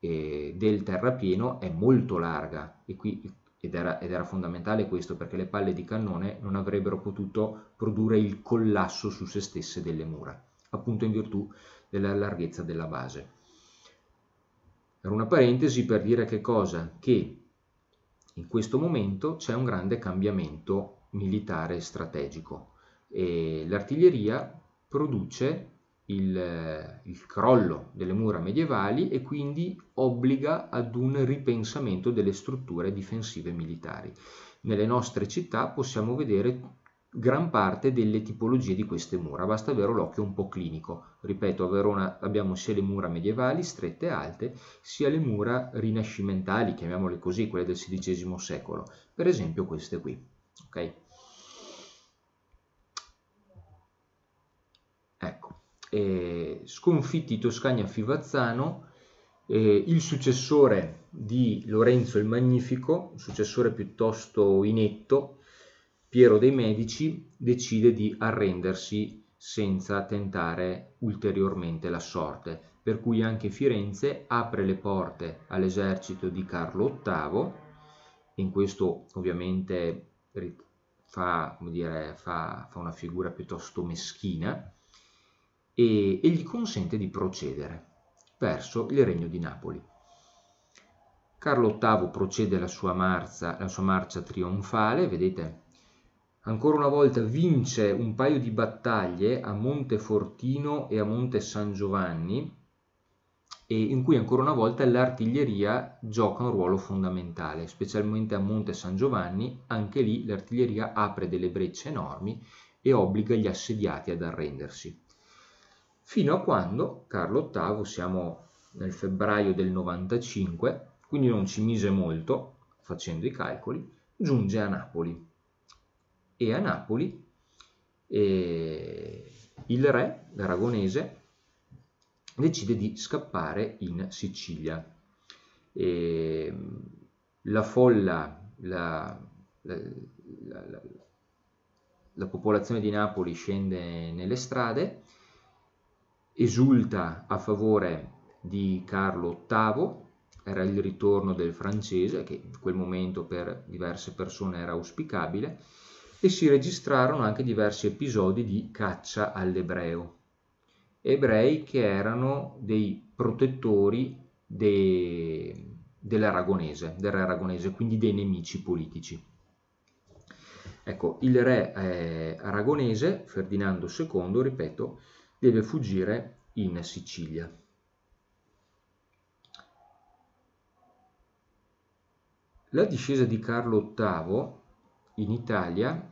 eh, del terrapieno è molto larga e qui, ed, era, ed era fondamentale questo perché le palle di cannone non avrebbero potuto produrre il collasso su se stesse delle mura, appunto in virtù della larghezza della base. Era una parentesi per dire che cosa? Che in questo momento c'è un grande cambiamento militare strategico e l'artiglieria produce il, eh, il, crollo delle mura medievali e quindi obbliga ad un ripensamento delle strutture difensive militari. Nelle nostre città possiamo vedere gran parte delle tipologie di queste mura, basta avere l'occhio un po' clinico. Ripeto, a Verona abbiamo sia le mura medievali, strette e alte, sia le mura rinascimentali, chiamiamole così, quelle del XVI secolo, per esempio queste qui. Okay? Ecco, eh, sconfitti Toscagna Fivazzano, eh, il successore di Lorenzo il Magnifico, successore piuttosto inetto, Piero dei Medici decide di arrendersi senza tentare ulteriormente la sorte, per cui anche Firenze apre le porte all'esercito di Carlo VIII, in questo ovviamente fa, dire, fa, fa una figura piuttosto meschina, e, e gli consente di procedere verso il regno di Napoli. Carlo VIII procede la sua marcia, alla sua marcia trionfale, vedete ancora una volta vince un paio di battaglie a Monte Fortino e a Monte San Giovanni, in cui ancora una volta l'artiglieria gioca un ruolo fondamentale, specialmente a Monte San Giovanni, anche lì l'artiglieria apre delle brecce enormi e obbliga gli assediati ad arrendersi. Fino a quando Carlo VIII, siamo nel febbraio del 95, quindi non ci mise molto facendo i calcoli, giunge a Napoli e a Napoli eh, il re, aragonese decide di scappare in Sicilia. E mm, la folla, la, la, la, la popolazione di Napoli scende nelle strade, esulta a favore di Carlo VIII, era il ritorno del francese che in quel momento per diverse persone era auspicabile, e si registrarono anche diversi episodi di caccia all'ebreo, ebrei che erano dei protettori de, dell'aragonese, del re aragonese, quindi dei nemici politici. Ecco, il re eh, aragonese, Ferdinando II, ripeto, deve fuggire in Sicilia. La discesa di Carlo VIII in Italia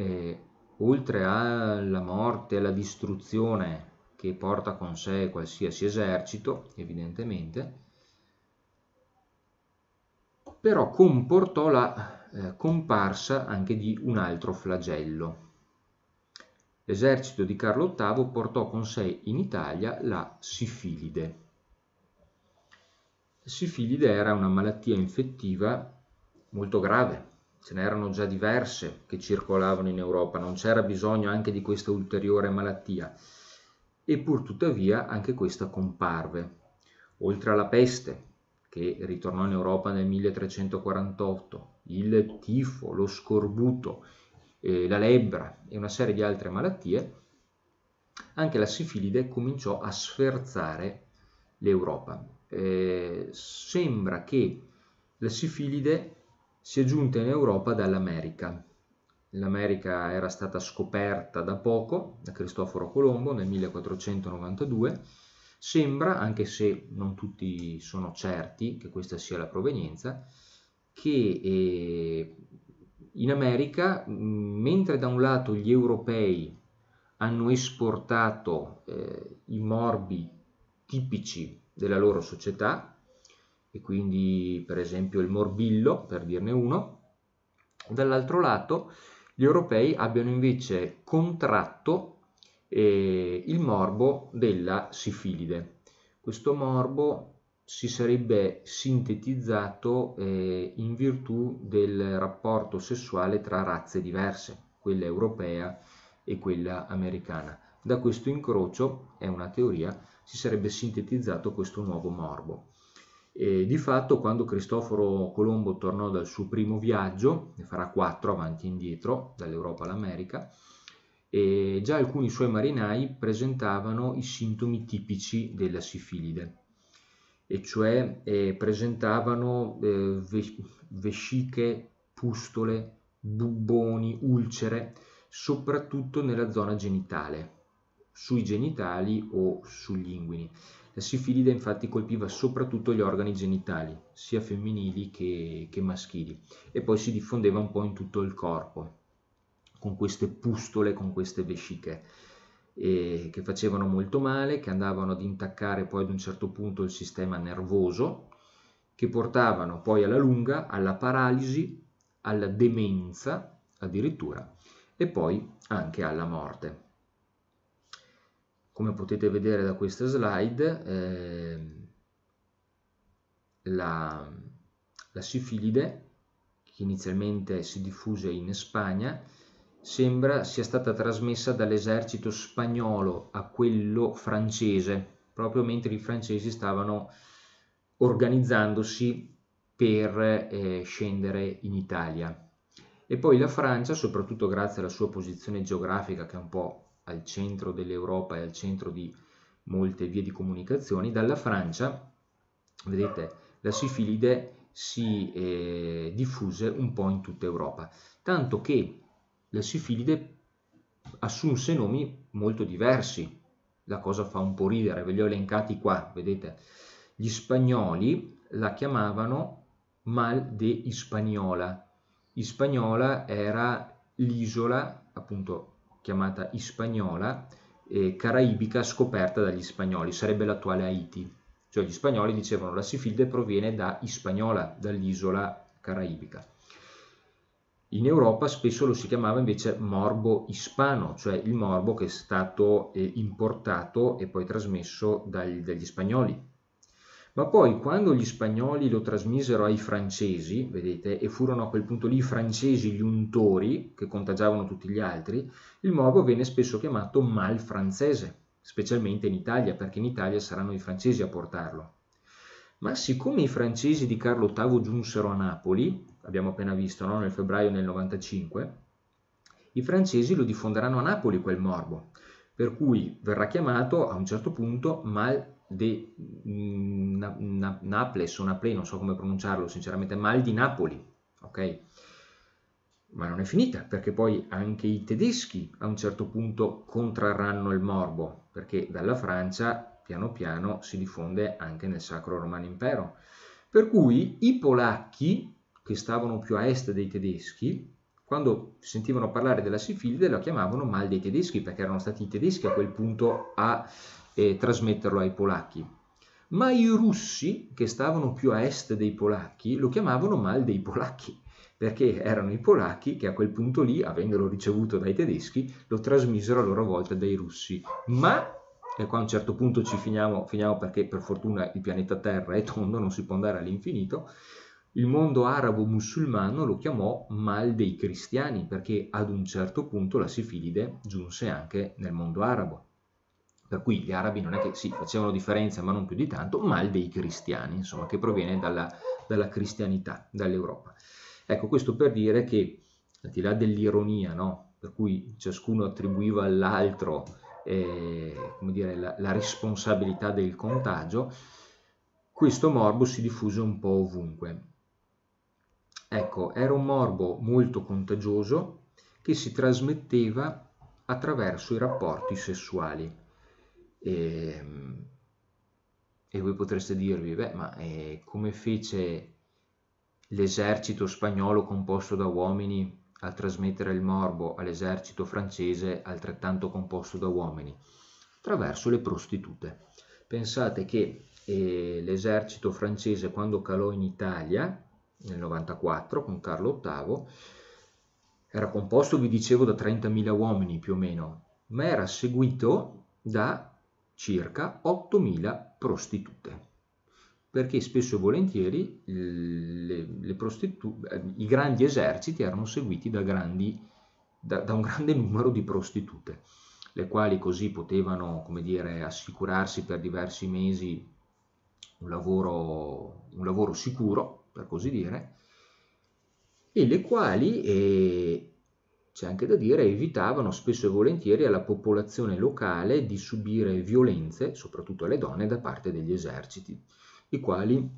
eh, oltre alla morte, alla distruzione che porta con sé qualsiasi esercito, evidentemente, però comportò la eh, comparsa anche di un altro flagello. L'esercito di Carlo VIII portò con sé in Italia la sifilide. La sifilide era una malattia infettiva molto grave, ce n'erano già diverse che circolavano in Europa, non c'era bisogno anche di questa ulteriore malattia. E pur tuttavia anche questa comparve. Oltre alla peste, che ritornò in Europa nel 1348, il tifo, lo scorbuto, eh, la lebbra e una serie di altre malattie, anche la sifilide cominciò a sferzare l'Europa. Eh, sembra che la sifilide si è giunta in Europa dall'America. L'America era stata scoperta da poco da Cristoforo Colombo nel 1492. Sembra, anche se non tutti sono certi che questa sia la provenienza, che eh, in America, mentre da un lato gli europei hanno esportato eh, i morbi tipici della loro società, e quindi per esempio il morbillo, per dirne uno, dall'altro lato gli europei abbiano invece contratto eh, il morbo della sifilide. Questo morbo si sarebbe sintetizzato eh, in virtù del rapporto sessuale tra razze diverse, quella europea e quella americana. Da questo incrocio, è una teoria, si sarebbe sintetizzato questo nuovo morbo. E di fatto quando Cristoforo Colombo tornò dal suo primo viaggio, ne farà quattro avanti e indietro, dall'Europa all'America, e già alcuni suoi marinai presentavano i sintomi tipici della sifilide, e cioè eh, presentavano eh, ves vesciche, pustole, bubboni, ulcere, soprattutto nella zona genitale, sui genitali o sugli inguini. La sifilide infatti colpiva soprattutto gli organi genitali, sia femminili che, che maschili, e poi si diffondeva un po' in tutto il corpo, con queste pustole, con queste vesciche eh, che facevano molto male, che andavano ad intaccare poi ad un certo punto il sistema nervoso, che portavano poi alla lunga alla paralisi, alla demenza addirittura e poi anche alla morte come potete vedere da questa slide, eh, la, la sifilide, che inizialmente si diffuse in Spagna, sembra sia stata trasmessa dall'esercito spagnolo a quello francese, proprio mentre i francesi stavano organizzandosi per eh, scendere in Italia. E poi la Francia, soprattutto grazie alla sua posizione geografica che è un po' al centro dell'Europa e al centro di molte vie di comunicazione, dalla Francia, vedete, la sifilide si eh, diffuse un po' in tutta Europa, tanto che la sifilide assunse nomi molto diversi. La cosa fa un po' ridere, ve li ho elencati qua, vedete. Gli spagnoli la chiamavano Mal de Hispaniola. Hispaniola era l'isola, appunto chiamata Hispaniola, eh, caraibica scoperta dagli spagnoli, sarebbe l'attuale Haiti. Cioè gli spagnoli dicevano la sifilde proviene da Hispaniola, dall'isola caraibica. In Europa spesso lo si chiamava invece morbo ispano, cioè il morbo che è stato eh, importato e poi trasmesso dagli, dagli spagnoli. Ma poi quando gli spagnoli lo trasmisero ai francesi, vedete, e furono a quel punto lì i francesi gli untori che contagiavano tutti gli altri, il morbo venne spesso chiamato mal francese, specialmente in Italia, perché in Italia saranno i francesi a portarlo. Ma siccome i francesi di Carlo VIII giunsero a Napoli, abbiamo appena visto no? nel febbraio del 95, i francesi lo diffonderanno a Napoli quel morbo, per cui verrà chiamato a un certo punto mal de mm, na, na, Naples o Naple, non so come pronunciarlo sinceramente, mal di Napoli, ok? Ma non è finita, perché poi anche i tedeschi a un certo punto contrarranno il morbo, perché dalla Francia piano piano si diffonde anche nel Sacro Romano Impero. Per cui i polacchi, che stavano più a est dei tedeschi, quando sentivano parlare della sifilide la chiamavano mal dei tedeschi perché erano stati i tedeschi a quel punto a e trasmetterlo ai polacchi. Ma i russi, che stavano più a est dei polacchi, lo chiamavano mal dei polacchi, perché erano i polacchi che a quel punto lì, avendolo ricevuto dai tedeschi, lo trasmisero a loro volta dai russi. Ma e qua a un certo punto ci finiamo, finiamo, perché per fortuna il pianeta Terra è tondo, non si può andare all'infinito, il mondo arabo-musulmano lo chiamò mal dei cristiani perché ad un certo punto la sifilide giunse anche nel mondo arabo per cui gli arabi non è che sì, facevano differenza ma non più di tanto, mal dei cristiani, insomma, che proviene dalla, dalla cristianità, dall'Europa. Ecco, questo per dire che, al di là dell'ironia, no? per cui ciascuno attribuiva all'altro eh, dire, la, la responsabilità del contagio, questo morbo si diffuse un po' ovunque. Ecco, era un morbo molto contagioso che si trasmetteva attraverso i rapporti sessuali e, ehm, e voi potreste dirvi, beh, ma eh, come fece l'esercito spagnolo composto da uomini a trasmettere il morbo all'esercito francese altrettanto composto da uomini? Attraverso le prostitute. Pensate che eh, l'esercito francese quando calò in Italia nel 94 con Carlo VIII era composto, vi dicevo, da 30.000 uomini più o meno, ma era seguito da circa 8.000 prostitute perché spesso e volentieri le, le i grandi eserciti erano seguiti da, grandi, da, da, un grande numero di prostitute, le quali così potevano dire, assicurarsi per diversi mesi un lavoro, un lavoro, sicuro, per così dire, e le quali eh, c'è anche da dire, evitavano spesso e volentieri alla popolazione locale di subire violenze, soprattutto alle donne, da parte degli eserciti, i quali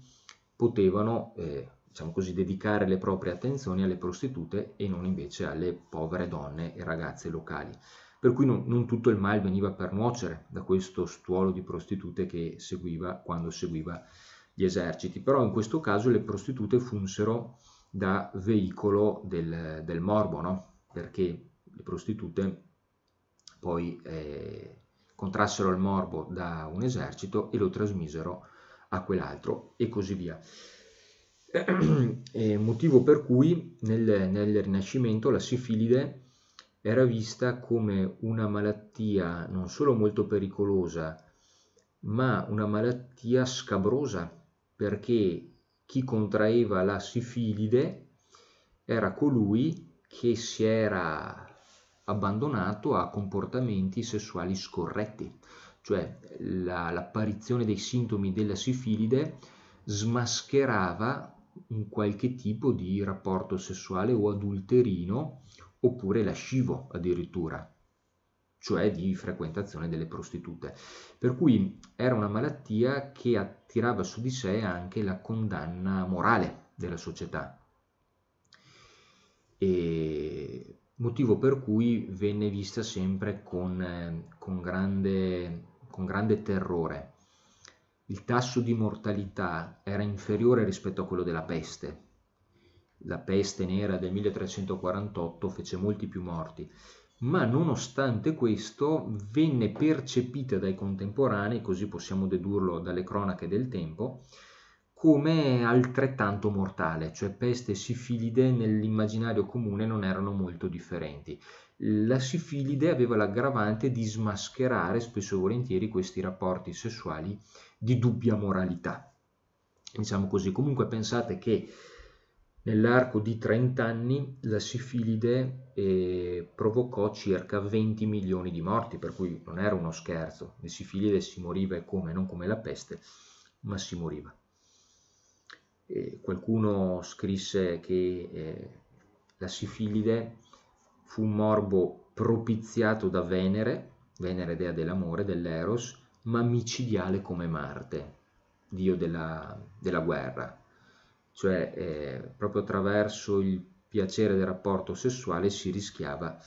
potevano, eh, diciamo così, dedicare le proprie attenzioni alle prostitute e non invece alle povere donne e ragazze locali. Per cui non, non tutto il male veniva per nuocere da questo stuolo di prostitute che seguiva quando seguiva gli eserciti, però in questo caso le prostitute funsero da veicolo del, del morbo, no? perché le prostitute poi eh, contrassero il morbo da un esercito e lo trasmisero a quell'altro e così via. Eh, motivo per cui nel, nel Rinascimento la sifilide era vista come una malattia non solo molto pericolosa, ma una malattia scabrosa, perché chi contraeva la sifilide era colui che si era abbandonato a comportamenti sessuali scorretti, cioè la, l'apparizione dei sintomi della sifilide smascherava un qualche tipo di rapporto sessuale o adulterino oppure lascivo addirittura, cioè di frequentazione delle prostitute. Per cui era una malattia che attirava su di sé anche la condanna morale della società e motivo per cui venne vista sempre con, ehm, con, grande, con grande terrore. Il tasso di mortalità era inferiore rispetto a quello della peste. La peste nera del 1348 fece molti più morti, ma nonostante questo venne percepita dai contemporanei, così possiamo dedurlo dalle cronache del tempo, come altrettanto mortale, cioè peste e sifilide nell'immaginario comune non erano molto differenti. La sifilide aveva l'aggravante di smascherare spesso e volentieri questi rapporti sessuali di dubbia moralità. Diciamo così, comunque pensate che Nell'arco di 30 anni la sifilide eh, provocò circa 20 milioni di morti, per cui non era uno scherzo. La sifilide si moriva e come, non come la peste, ma si moriva. Eh, qualcuno scrisse che eh, la sifilide fu un morbo propiziato da Venere, Venere dea dell'amore, dell'eros, ma micidiale come Marte, dio della, della guerra. Cioè, eh, proprio attraverso il piacere del rapporto sessuale si rischiava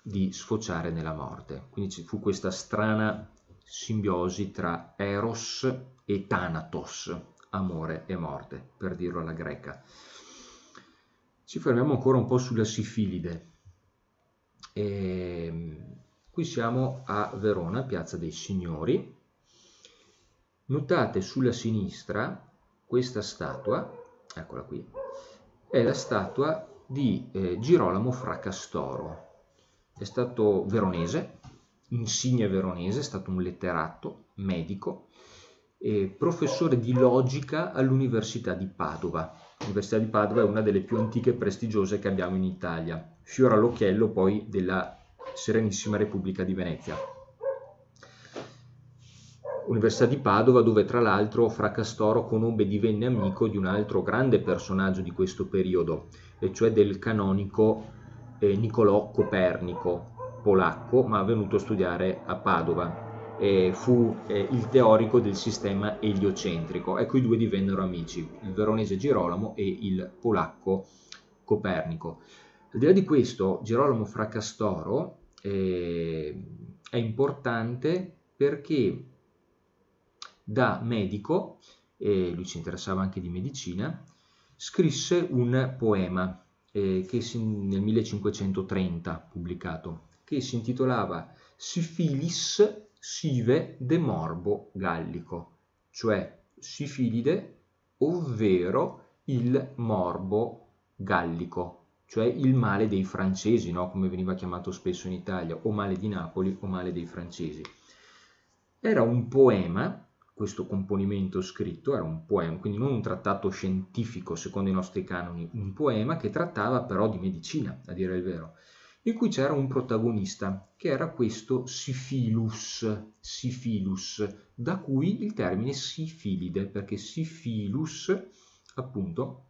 di sfociare nella morte. Quindi ci fu questa strana simbiosi tra Eros e Thanatos, amore e morte, per dirlo alla greca. Ci fermiamo ancora un po' sulla sifilide. E ehm, qui siamo a Verona, Piazza dei Signori. Notate sulla sinistra questa statua, eccola qui, è la statua di eh, Girolamo Fracastoro. È stato veronese, insigne veronese, è stato un letterato, medico, eh, professore di logica all'Università di Padova. L'Università di Padova è una delle più antiche e prestigiose che abbiamo in Italia, fiora all'occhiello poi della Serenissima Repubblica di Venezia. Università di Padova dove tra l'altro Fra Castoro conobbe e divenne amico di un altro grande personaggio di questo periodo, e cioè del canonico eh, Niccolò Copernico, polacco ma venuto a studiare a Padova eh, fu eh, il teorico del sistema eliocentrico. Ecco i due divennero amici, il veronese Girolamo e il polacco Copernico. Al di là di questo, Girolamo Fracastoro eh, è importante perché da medico, lui si interessava anche di medicina, scrisse un poema che si, nel 1530 pubblicato, che si intitolava Sifilis sive de morbo gallico, cioè sifilide, ovvero il morbo gallico, cioè il male dei francesi, no? come veniva chiamato spesso in Italia, o male di Napoli o male dei francesi. Era un poema, questo componimento scritto era un poema, quindi non un trattato scientifico secondo i nostri canoni, un poema che trattava però di medicina, a dire il vero in cui c'era un protagonista, che era questo Sifilus, Sifilus, da cui il termine sifilide, perché Sifilus, appunto,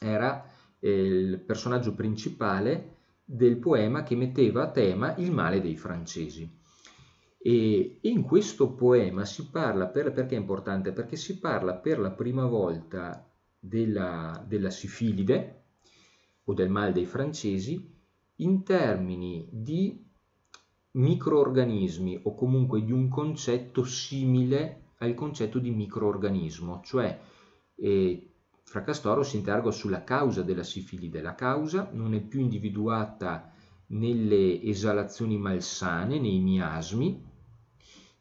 era eh, il personaggio principale del poema che metteva a tema il male dei francesi. E in questo poema si parla, per, perché è importante? Perché si parla per la prima volta della, della sifilide o del male dei francesi in termini di microorganismi o comunque di un concetto simile al concetto di microorganismo, cioè eh, Fracastoro si interroga sulla causa della sifilide, la causa non è più individuata nelle esalazioni malsane, nei miasmi,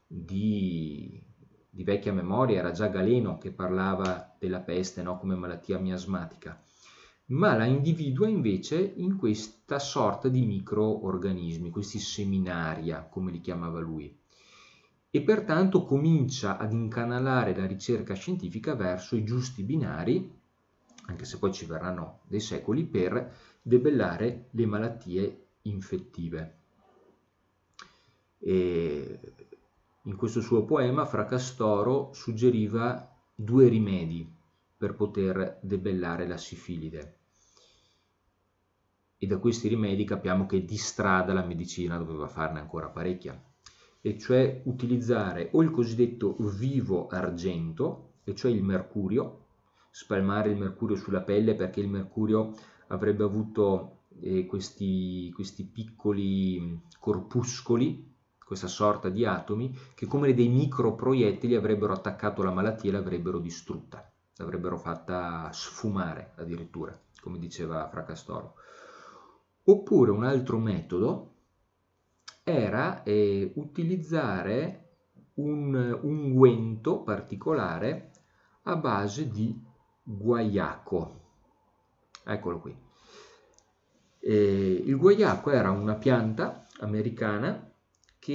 di, di vecchia memoria era già Galeno che parlava della peste no, come malattia miasmatica, ma la individua invece in questa sorta di microorganismi, questi seminaria, come li chiamava lui, e pertanto comincia ad incanalare la ricerca scientifica verso i giusti binari, anche se poi ci verranno dei secoli, per debellare le malattie infettive. E in questo suo poema Fracastoro suggeriva due rimedi per poter debellare la sifilide e da questi rimedi capiamo che di strada la medicina doveva farne ancora parecchia, e cioè utilizzare o il cosiddetto vivo argento, e cioè il mercurio, spalmare il mercurio sulla pelle perché il mercurio avrebbe avuto eh, questi, questi piccoli corpuscoli questa sorta di atomi che come dei microproiettili avrebbero attaccato la malattia e l'avrebbero distrutta, l'avrebbero fatta sfumare addirittura, come diceva Fracastoro. Oppure un altro metodo era eh, utilizzare un unguento particolare a base di guaiaco. Eccolo qui. Eh, il guaiaco era una pianta americana che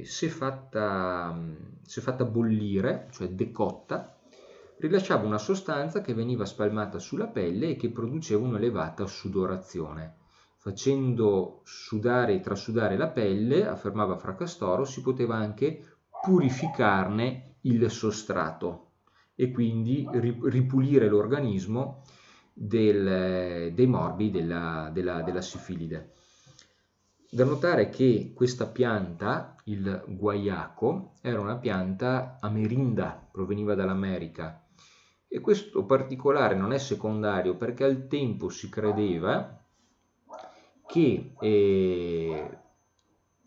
eh, se, fatta, se fatta bollire, cioè decotta, rilasciava una sostanza che veniva spalmata sulla pelle e che produceva un'elevata sudorazione. Facendo sudare e trasudare la pelle, affermava Fracastoro, si poteva anche purificarne il sostrato e quindi ripulire l'organismo del, dei morbi della, della, della sifilide. Da notare che questa pianta, il guaiaco, era una pianta amerinda, proveniva dall'America, e questo particolare non è secondario perché al tempo si credeva che eh,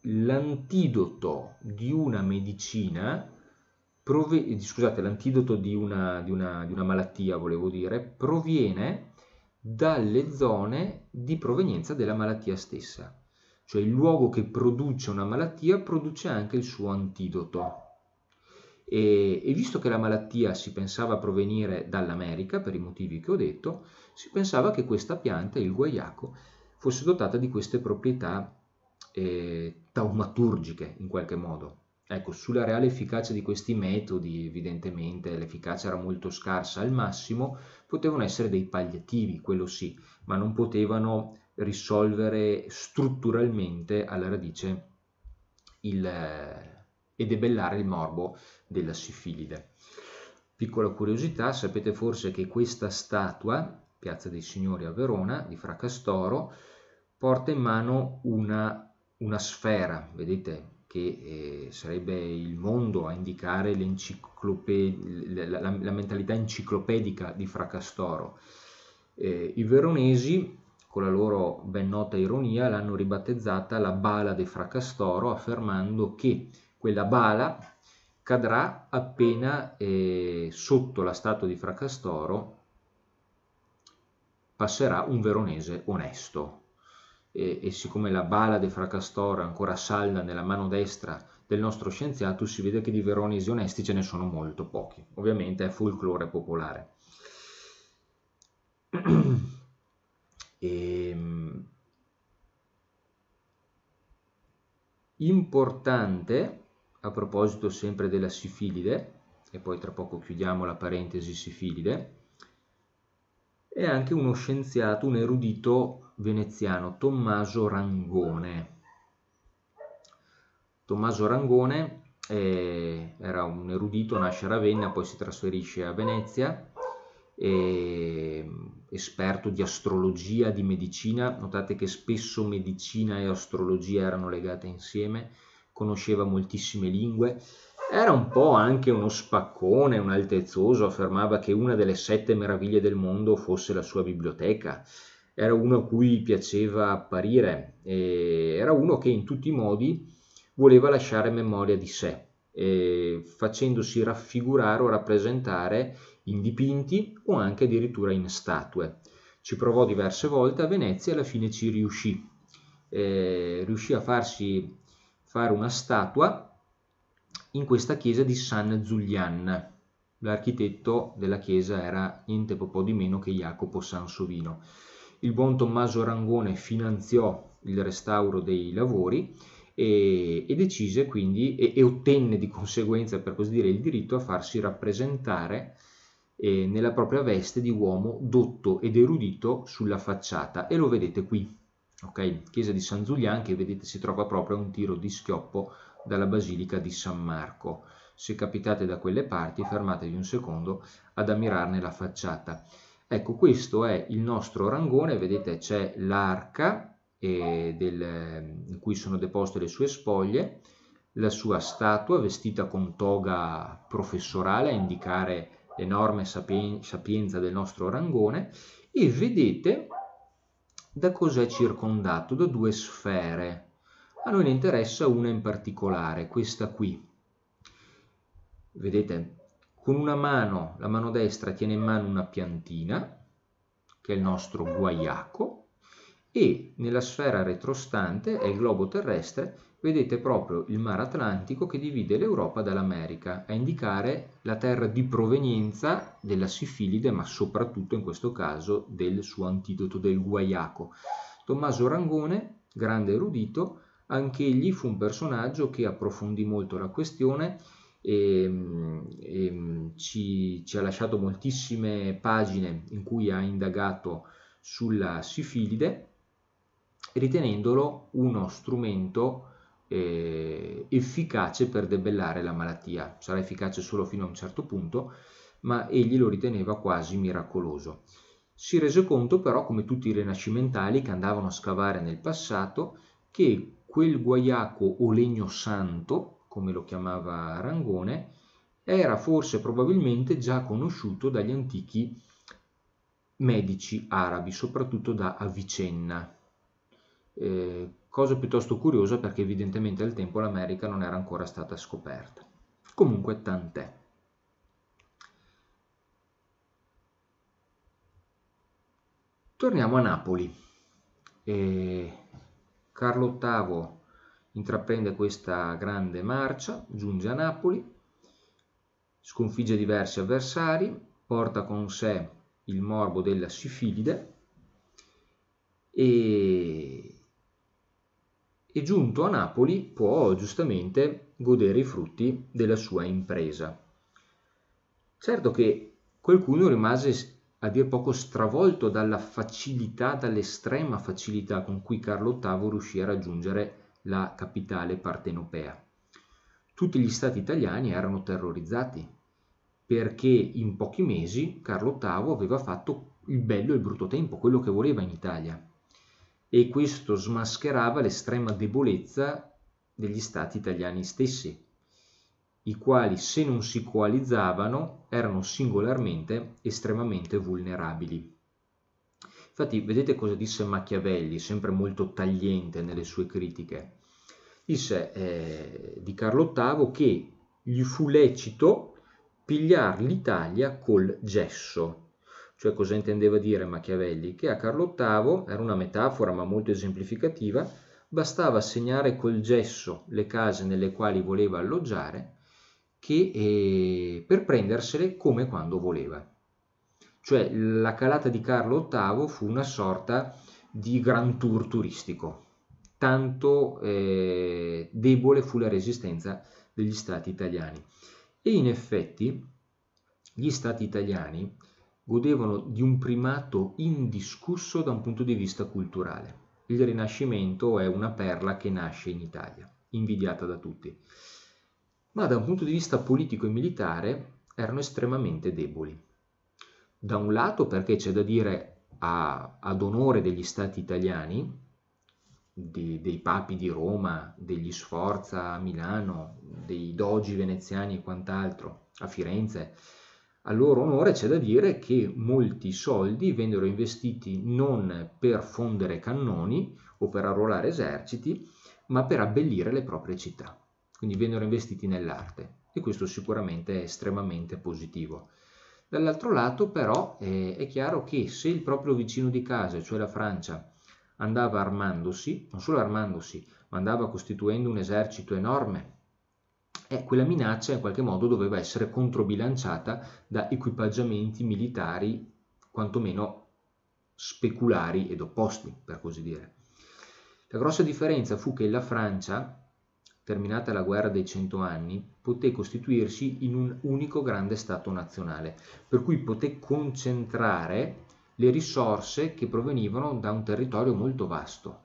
l'antidoto di una medicina prove, scusate l'antidoto di una, di, una, di una malattia volevo dire proviene dalle zone di provenienza della malattia stessa cioè il luogo che produce una malattia produce anche il suo antidoto e, e, visto che la malattia si pensava provenire dall'America, per i motivi che ho detto, si pensava che questa pianta, il guaiaco, fosse dotata di queste proprietà eh, taumaturgiche in qualche modo. Ecco, sulla reale efficacia di questi metodi, evidentemente l'efficacia era molto scarsa, al massimo potevano essere dei palliativi, quello sì, ma non potevano risolvere strutturalmente alla radice il, eh, e debellare il morbo della sifilide. Piccola curiosità, sapete forse che questa statua, Piazza dei Signori a Verona, di Fracastoro, porta in mano una, una sfera, vedete che eh, sarebbe il mondo a indicare la, la, la, mentalità enciclopedica di Fracastoro. Eh, I veronesi con la loro ben nota ironia, l'hanno ribattezzata la bala di Fracastoro, affermando che quella bala cadrà appena eh, sotto la statua di Fracastoro passerà un veronese onesto. E, e siccome la bala di Fracastoro è ancora salda nella mano destra del nostro scienziato, si vede che di veronesi onesti ce ne sono molto pochi. Ovviamente è folklore popolare. e, ehm, importante a proposito sempre della sifilide, e poi tra poco chiudiamo la parentesi sifilide, è anche uno scienziato, un erudito veneziano, Tommaso Rangone. Tommaso Rangone eh, era un erudito, nasce a Ravenna, poi si trasferisce a Venezia, eh, esperto di astrologia, di medicina, notate che spesso medicina e astrologia erano legate insieme, conosceva moltissime lingue, era un po' anche uno spaccone, un altezzoso, affermava che una delle sette meraviglie del mondo fosse la sua biblioteca. Era uno a cui piaceva apparire, era uno che in tutti i modi voleva lasciare memoria di sé, facendosi raffigurare o rappresentare in dipinti o anche addirittura in statue. Ci provò diverse volte a Venezia e alla fine ci riuscì. Eh, riuscì a farsi fare una statua in questa chiesa di San Zulian. L'architetto della chiesa era niente po' di meno che Jacopo Sansovino. Il buon Tommaso Rangone finanziò il restauro dei lavori e, e decise quindi e, e, ottenne di conseguenza, per così dire, il diritto a farsi rappresentare eh, nella propria veste di uomo dotto ed erudito sulla facciata e lo vedete qui Okay? Chiesa di San Giuliano che vedete si trova proprio a un tiro di schioppo dalla Basilica di San Marco. Se capitate da quelle parti fermatevi un secondo ad ammirarne la facciata. Ecco questo è il nostro rangone, vedete c'è l'arca eh, in cui sono deposte le sue spoglie, la sua statua vestita con toga professorale a indicare l'enorme sapien sapienza del nostro rangone e vedete da cos'è circondato? Da due sfere. A noi ne interessa una in particolare, questa qui. Vedete, con una mano, la mano destra tiene in mano una piantina, che è il nostro guaiaco, e nella sfera retrostante è il globo terrestre vedete proprio il mare Atlantico che divide l'Europa dall'America, a indicare la terra di provenienza della sifilide, ma soprattutto in questo caso del suo antidoto del guaiaco. Tommaso Rangone, grande erudito, anche egli fu un personaggio che approfondì molto la questione e, ehm, e ehm, ci, ci ha lasciato moltissime pagine in cui ha indagato sulla sifilide ritenendolo uno strumento eh, efficace per debellare la malattia. Sarà efficace solo fino a un certo punto, ma egli lo riteneva quasi miracoloso. Si rese conto però, come tutti i rinascimentali che andavano a scavare nel passato, che quel guaiaco o legno santo, come lo chiamava Rangone, era forse probabilmente già conosciuto dagli antichi medici arabi, soprattutto da Avicenna. Eh, cosa piuttosto curiosa perché evidentemente al tempo l'America non era ancora stata scoperta. Comunque tant'è. Torniamo a Napoli. E Carlo VIII intraprende questa grande marcia, giunge a Napoli, sconfigge diversi avversari, porta con sé il morbo della sifilide e e giunto a Napoli può giustamente godere i frutti della sua impresa. Certo che qualcuno rimase a dir poco stravolto dalla facilità, dall'estrema facilità con cui Carlo VIII riuscì a raggiungere la capitale partenopea. Tutti gli stati italiani erano terrorizzati perché in pochi mesi Carlo VIII aveva fatto il bello e il brutto tempo, quello che voleva in Italia e questo smascherava l'estrema debolezza degli stati italiani stessi, i quali se non si coalizzavano erano singolarmente estremamente vulnerabili. Infatti vedete cosa disse Machiavelli, sempre molto tagliente nelle sue critiche. Disse eh, di Carlo VIII che gli fu lecito pigliar l'Italia col gesso, cioè cosa intendeva dire Machiavelli? Che a Carlo VIII, era una metafora ma molto esemplificativa, bastava segnare col gesso le case nelle quali voleva alloggiare che, eh, per prendersele come quando voleva. Cioè la calata di Carlo VIII fu una sorta di gran tour turistico. Tanto eh, debole fu la resistenza degli stati italiani. E in effetti gli stati italiani godevano di un primato indiscusso da un punto di vista culturale. Il Rinascimento è una perla che nasce in Italia, invidiata da tutti, ma da un punto di vista politico e militare erano estremamente deboli. Da un lato perché c'è da dire a, ad onore degli stati italiani, di, dei papi di Roma, degli Sforza a Milano, dei dogi veneziani e quant'altro, a Firenze, a loro onore c'è da dire che molti soldi vennero investiti non per fondere cannoni o per arruolare eserciti, ma per abbellire le proprie città. Quindi vennero investiti nell'arte e questo sicuramente è estremamente positivo. Dall'altro lato però eh, è chiaro che se il proprio vicino di casa, cioè la Francia, andava armandosi, non solo armandosi, ma andava costituendo un esercito enorme e quella minaccia in qualche modo doveva essere controbilanciata da equipaggiamenti militari quantomeno speculari ed opposti, per così dire. La grossa differenza fu che la Francia, terminata la guerra dei cento anni, poté costituirsi in un unico grande Stato nazionale, per cui poté concentrare le risorse che provenivano da un territorio molto vasto,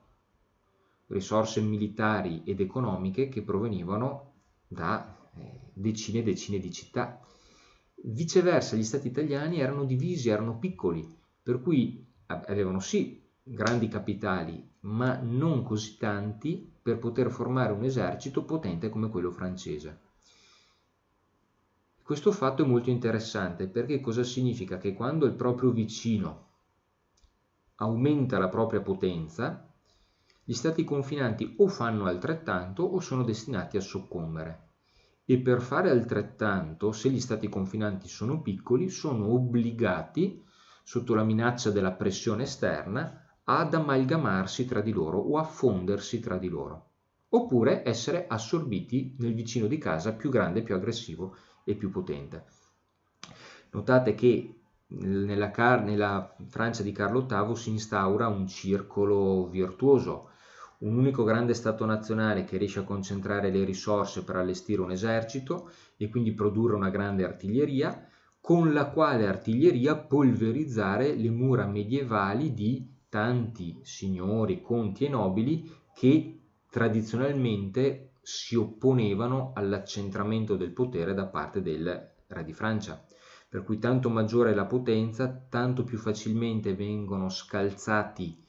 risorse militari ed economiche che provenivano da eh, decine e decine di città. Viceversa, gli stati italiani erano divisi, erano piccoli, per cui avevano sì grandi capitali, ma non così tanti per poter formare un esercito potente come quello francese. Questo fatto è molto interessante perché cosa significa? Che quando il proprio vicino aumenta la propria potenza, gli stati confinanti o fanno altrettanto o sono destinati a soccombere. E per fare altrettanto, se gli stati confinanti sono piccoli, sono obbligati, sotto la minaccia della pressione esterna, ad amalgamarsi tra di loro o a fondersi tra di loro, oppure essere assorbiti nel vicino di casa più grande, più aggressivo e più potente. Notate che nella, nella, Francia di Carlo VIII si instaura un circolo virtuoso un unico grande Stato nazionale che riesce a concentrare le risorse per allestire un esercito e quindi produrre una grande artiglieria, con la quale artiglieria polverizzare le mura medievali di tanti signori, conti e nobili che tradizionalmente si opponevano all'accentramento del potere da parte del re di Francia. Per cui tanto maggiore è la potenza, tanto più facilmente vengono scalzati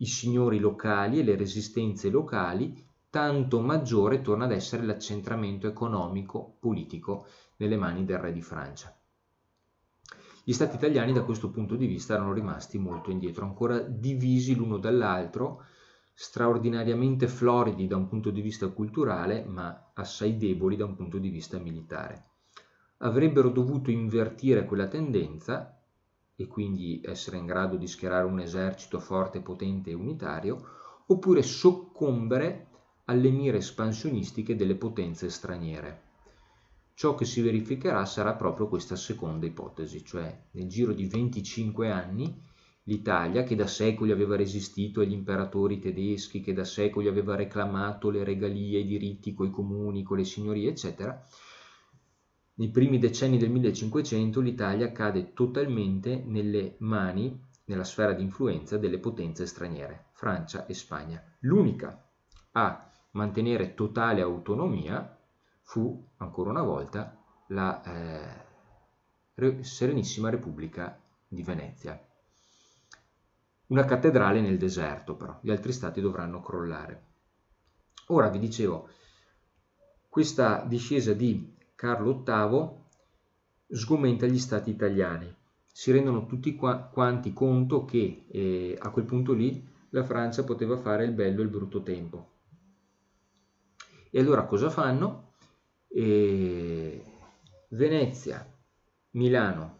i signori locali e le resistenze locali, tanto maggiore torna ad essere l'accentramento economico-politico nelle mani del re di Francia. Gli stati italiani da questo punto di vista erano rimasti molto indietro, ancora divisi l'uno dall'altro, straordinariamente floridi da un punto di vista culturale, ma assai deboli da un punto di vista militare. Avrebbero dovuto invertire quella tendenza e quindi essere in grado di schierare un esercito forte, potente e unitario, oppure soccombere alle mire espansionistiche delle potenze straniere. Ciò che si verificherà sarà proprio questa seconda ipotesi, cioè nel giro di 25 anni l'Italia, che da secoli aveva resistito agli imperatori tedeschi, che da secoli aveva reclamato le regalie, i diritti coi comuni, con le signorie, eccetera, nei primi decenni del 1500 l'Italia cade totalmente nelle mani, nella sfera di influenza delle potenze straniere, Francia e Spagna. L'unica a mantenere totale autonomia fu, ancora una volta, la eh, Serenissima Repubblica di Venezia. Una cattedrale nel deserto, però, gli altri stati dovranno crollare. Ora vi dicevo, questa discesa di Carlo VIII sgomenta gli stati italiani. Si rendono tutti qua, quanti conto che eh, a quel punto lì la Francia poteva fare il bello e il brutto tempo. E allora cosa fanno? Eh, Venezia, Milano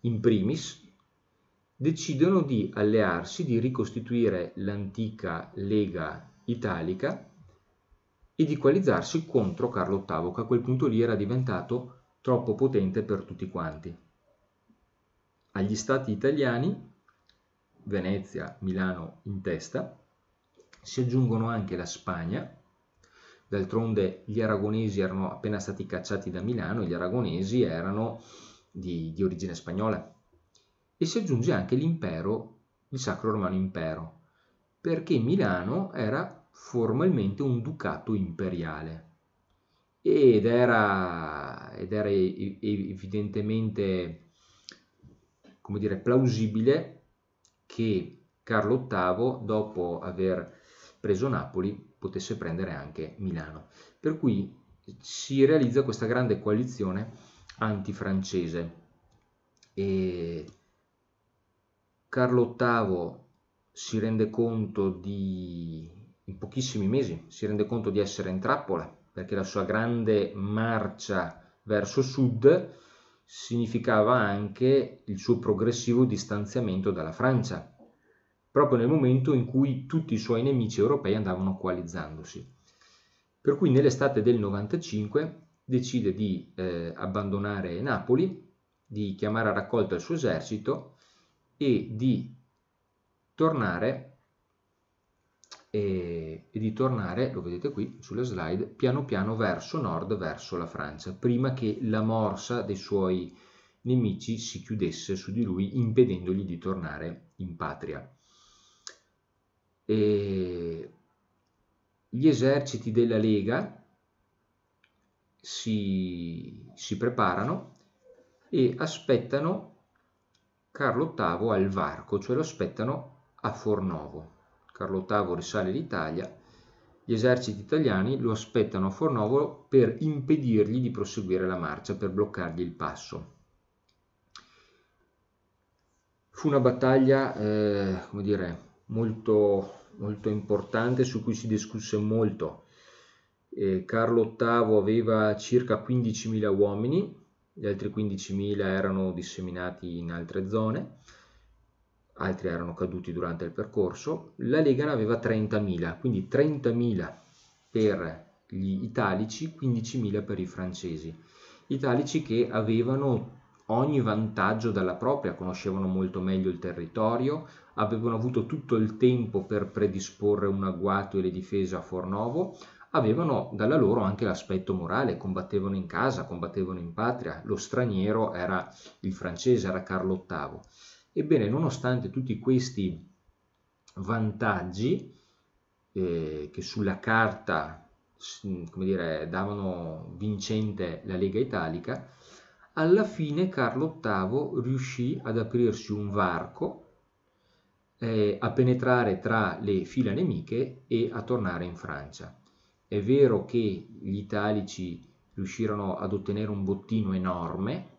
in primis, decidono di allearsi, di ricostituire l'antica Lega Italica di equalizzarsi contro Carlo VIII, che a quel punto lì era diventato troppo potente per tutti quanti. Agli stati italiani, Venezia, Milano in testa, si aggiungono anche la Spagna, d'altronde gli aragonesi erano appena stati cacciati da Milano, gli aragonesi erano di, di origine spagnola, e si aggiunge anche l'impero, il Sacro Romano Impero, perché Milano era formalmente un ducato imperiale ed era, ed era evidentemente come dire, plausibile che Carlo VIII, dopo aver preso Napoli, potesse prendere anche Milano. Per cui si realizza questa grande coalizione antifrancese. E Carlo VIII si rende conto di in pochissimi mesi si rende conto di essere in trappola perché la sua grande marcia verso sud significava anche il suo progressivo distanziamento dalla Francia, proprio nel momento in cui tutti i suoi nemici europei andavano coalizzandosi. Per cui nell'estate del 95 decide di eh, abbandonare Napoli, di chiamare a raccolta il suo esercito e di tornare e, e di tornare, lo vedete qui sulle slide, piano piano verso nord, verso la Francia, prima che la morsa dei suoi nemici si chiudesse su di lui impedendogli di tornare in patria. E gli eserciti della Lega si, si, preparano e aspettano Carlo VIII al varco, cioè lo aspettano a Fornovo. Carlo VIII risale l'Italia, gli eserciti italiani lo aspettano a Fornovolo per impedirgli di proseguire la marcia, per bloccargli il passo. Fu una battaglia, eh, come dire, molto, molto importante su cui si discusse molto. Eh, Carlo VIII aveva circa 15.000 uomini, gli altri 15.000 erano disseminati in altre zone altri erano caduti durante il percorso. La Lega ne aveva 30.000, quindi 30.000 per gli italici, 15.000 per i francesi. Italici che avevano ogni vantaggio dalla propria, conoscevano molto meglio il territorio, avevano avuto tutto il tempo per predisporre un agguato e le difese a Fornovo, avevano dalla loro anche l'aspetto morale, combattevano in casa, combattevano in patria, lo straniero era il francese, era Carlo VIII Ebbene, nonostante tutti questi vantaggi eh, che sulla carta come dire, davano vincente la Lega Italica, alla fine Carlo VIII riuscì ad aprirsi un varco, eh, a penetrare tra le fila nemiche e a tornare in Francia. È vero che gli italici riuscirono ad ottenere un bottino enorme,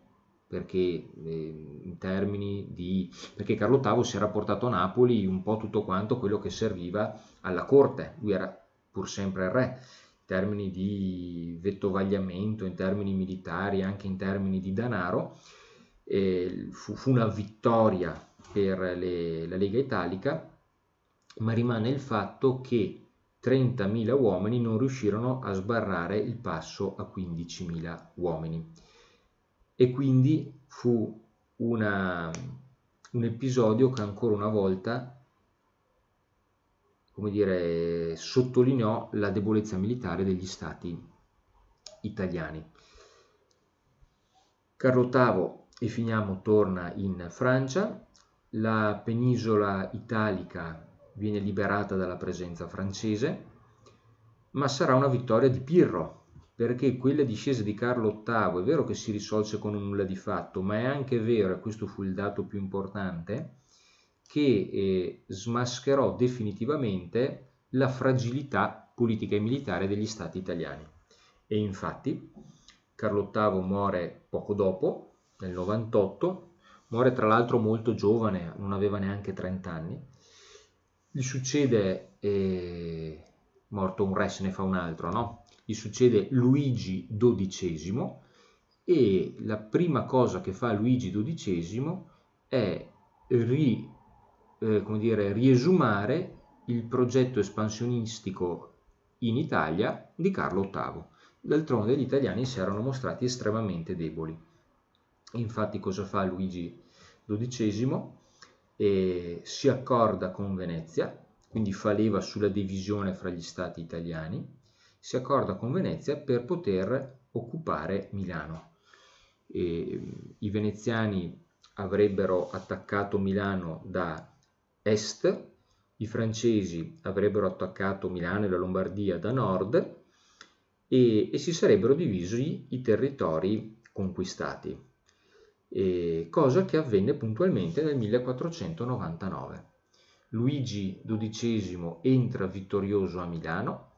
perché, eh, di... perché Carlo VIII si era portato a Napoli un po' tutto quanto quello che serviva alla corte, lui era pur sempre il re, in termini di vettovagliamento, in termini militari, anche in termini di denaro, eh, fu, fu, una vittoria per le, la Lega Italica, ma rimane il fatto che 30.000 uomini non riuscirono a sbarrare il passo a 15.000 uomini e quindi fu una, un episodio che ancora una volta come dire, sottolineò la debolezza militare degli stati italiani. Carlo VIII, e finiamo, torna in Francia, la penisola italica viene liberata dalla presenza francese, ma sarà una vittoria di Pirro, perché quella discesa di Carlo VIII è vero che si risolse con un nulla di fatto, ma è anche vero, e questo fu il dato più importante, che eh, smascherò definitivamente la fragilità politica e militare degli stati italiani. E infatti Carlo VIII muore poco dopo, nel 98, muore tra l'altro molto giovane, non aveva neanche 30 anni, gli succede, eh, morto un re se ne fa un altro, no? gli succede Luigi XII e la prima cosa che fa Luigi XII è ri, eh, dire, riesumare il progetto espansionistico in Italia di Carlo VIII. D'altronde gli italiani si erano mostrati estremamente deboli. Infatti cosa fa Luigi XII? Eh, si accorda con Venezia, quindi fa leva sulla divisione fra gli stati italiani, si accorda con Venezia per poter occupare Milano. E, I veneziani avrebbero attaccato Milano da est, i francesi avrebbero attaccato Milano e la Lombardia da nord e, e si sarebbero divisi i territori conquistati, e, cosa che avvenne puntualmente nel 1499. Luigi XII entra vittorioso a Milano,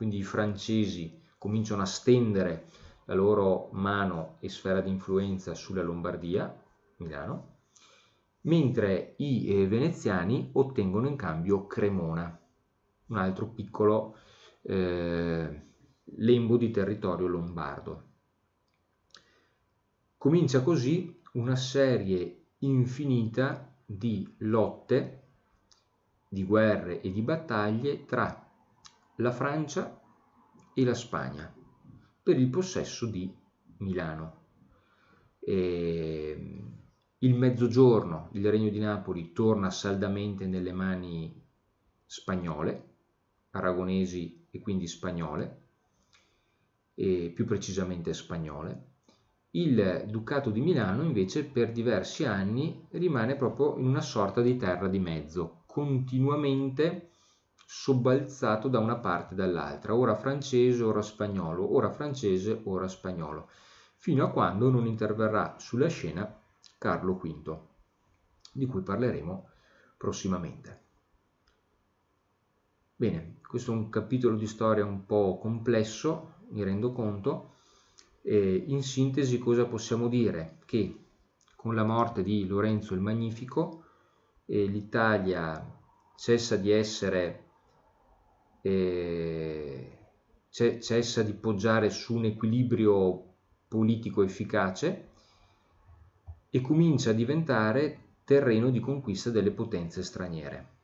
quindi i francesi cominciano a stendere la loro mano e sfera di influenza sulla Lombardia, Milano, mentre i eh, veneziani ottengono in cambio Cremona, un altro piccolo eh, lembo di territorio lombardo. Comincia così una serie infinita di lotte, di guerre e di battaglie tra la Francia e la Spagna per il possesso di Milano. E ehm, il mezzogiorno, il regno di Napoli torna saldamente nelle mani spagnole, aragonesi e quindi spagnole, e più precisamente spagnole. Il Ducato di Milano invece per diversi anni rimane proprio in una sorta di terra di mezzo, continuamente sobbalzato da una parte e dall'altra, ora francese, ora spagnolo, ora francese, ora spagnolo, fino a quando non interverrà sulla scena Carlo V, di cui parleremo prossimamente. Bene, questo è un capitolo di storia un po' complesso, mi rendo conto. Eh, in sintesi cosa possiamo dire? Che con la morte di Lorenzo il Magnifico eh, l'Italia cessa di essere eh, cessa di poggiare su un equilibrio politico efficace e comincia a diventare terreno di conquista delle potenze straniere.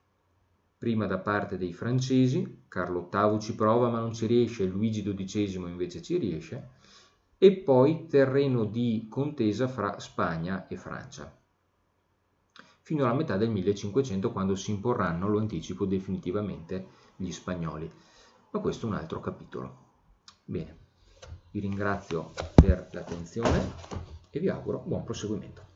Prima da parte dei francesi, Carlo VIII ci prova ma non ci riesce, Luigi XII invece ci riesce, e poi terreno di contesa fra Spagna e Francia, fino alla metà del 1500 quando si imporranno, lo anticipo definitivamente, gli spagnoli. Ma questo è un altro capitolo. Bene, vi ringrazio per l'attenzione e vi auguro buon proseguimento.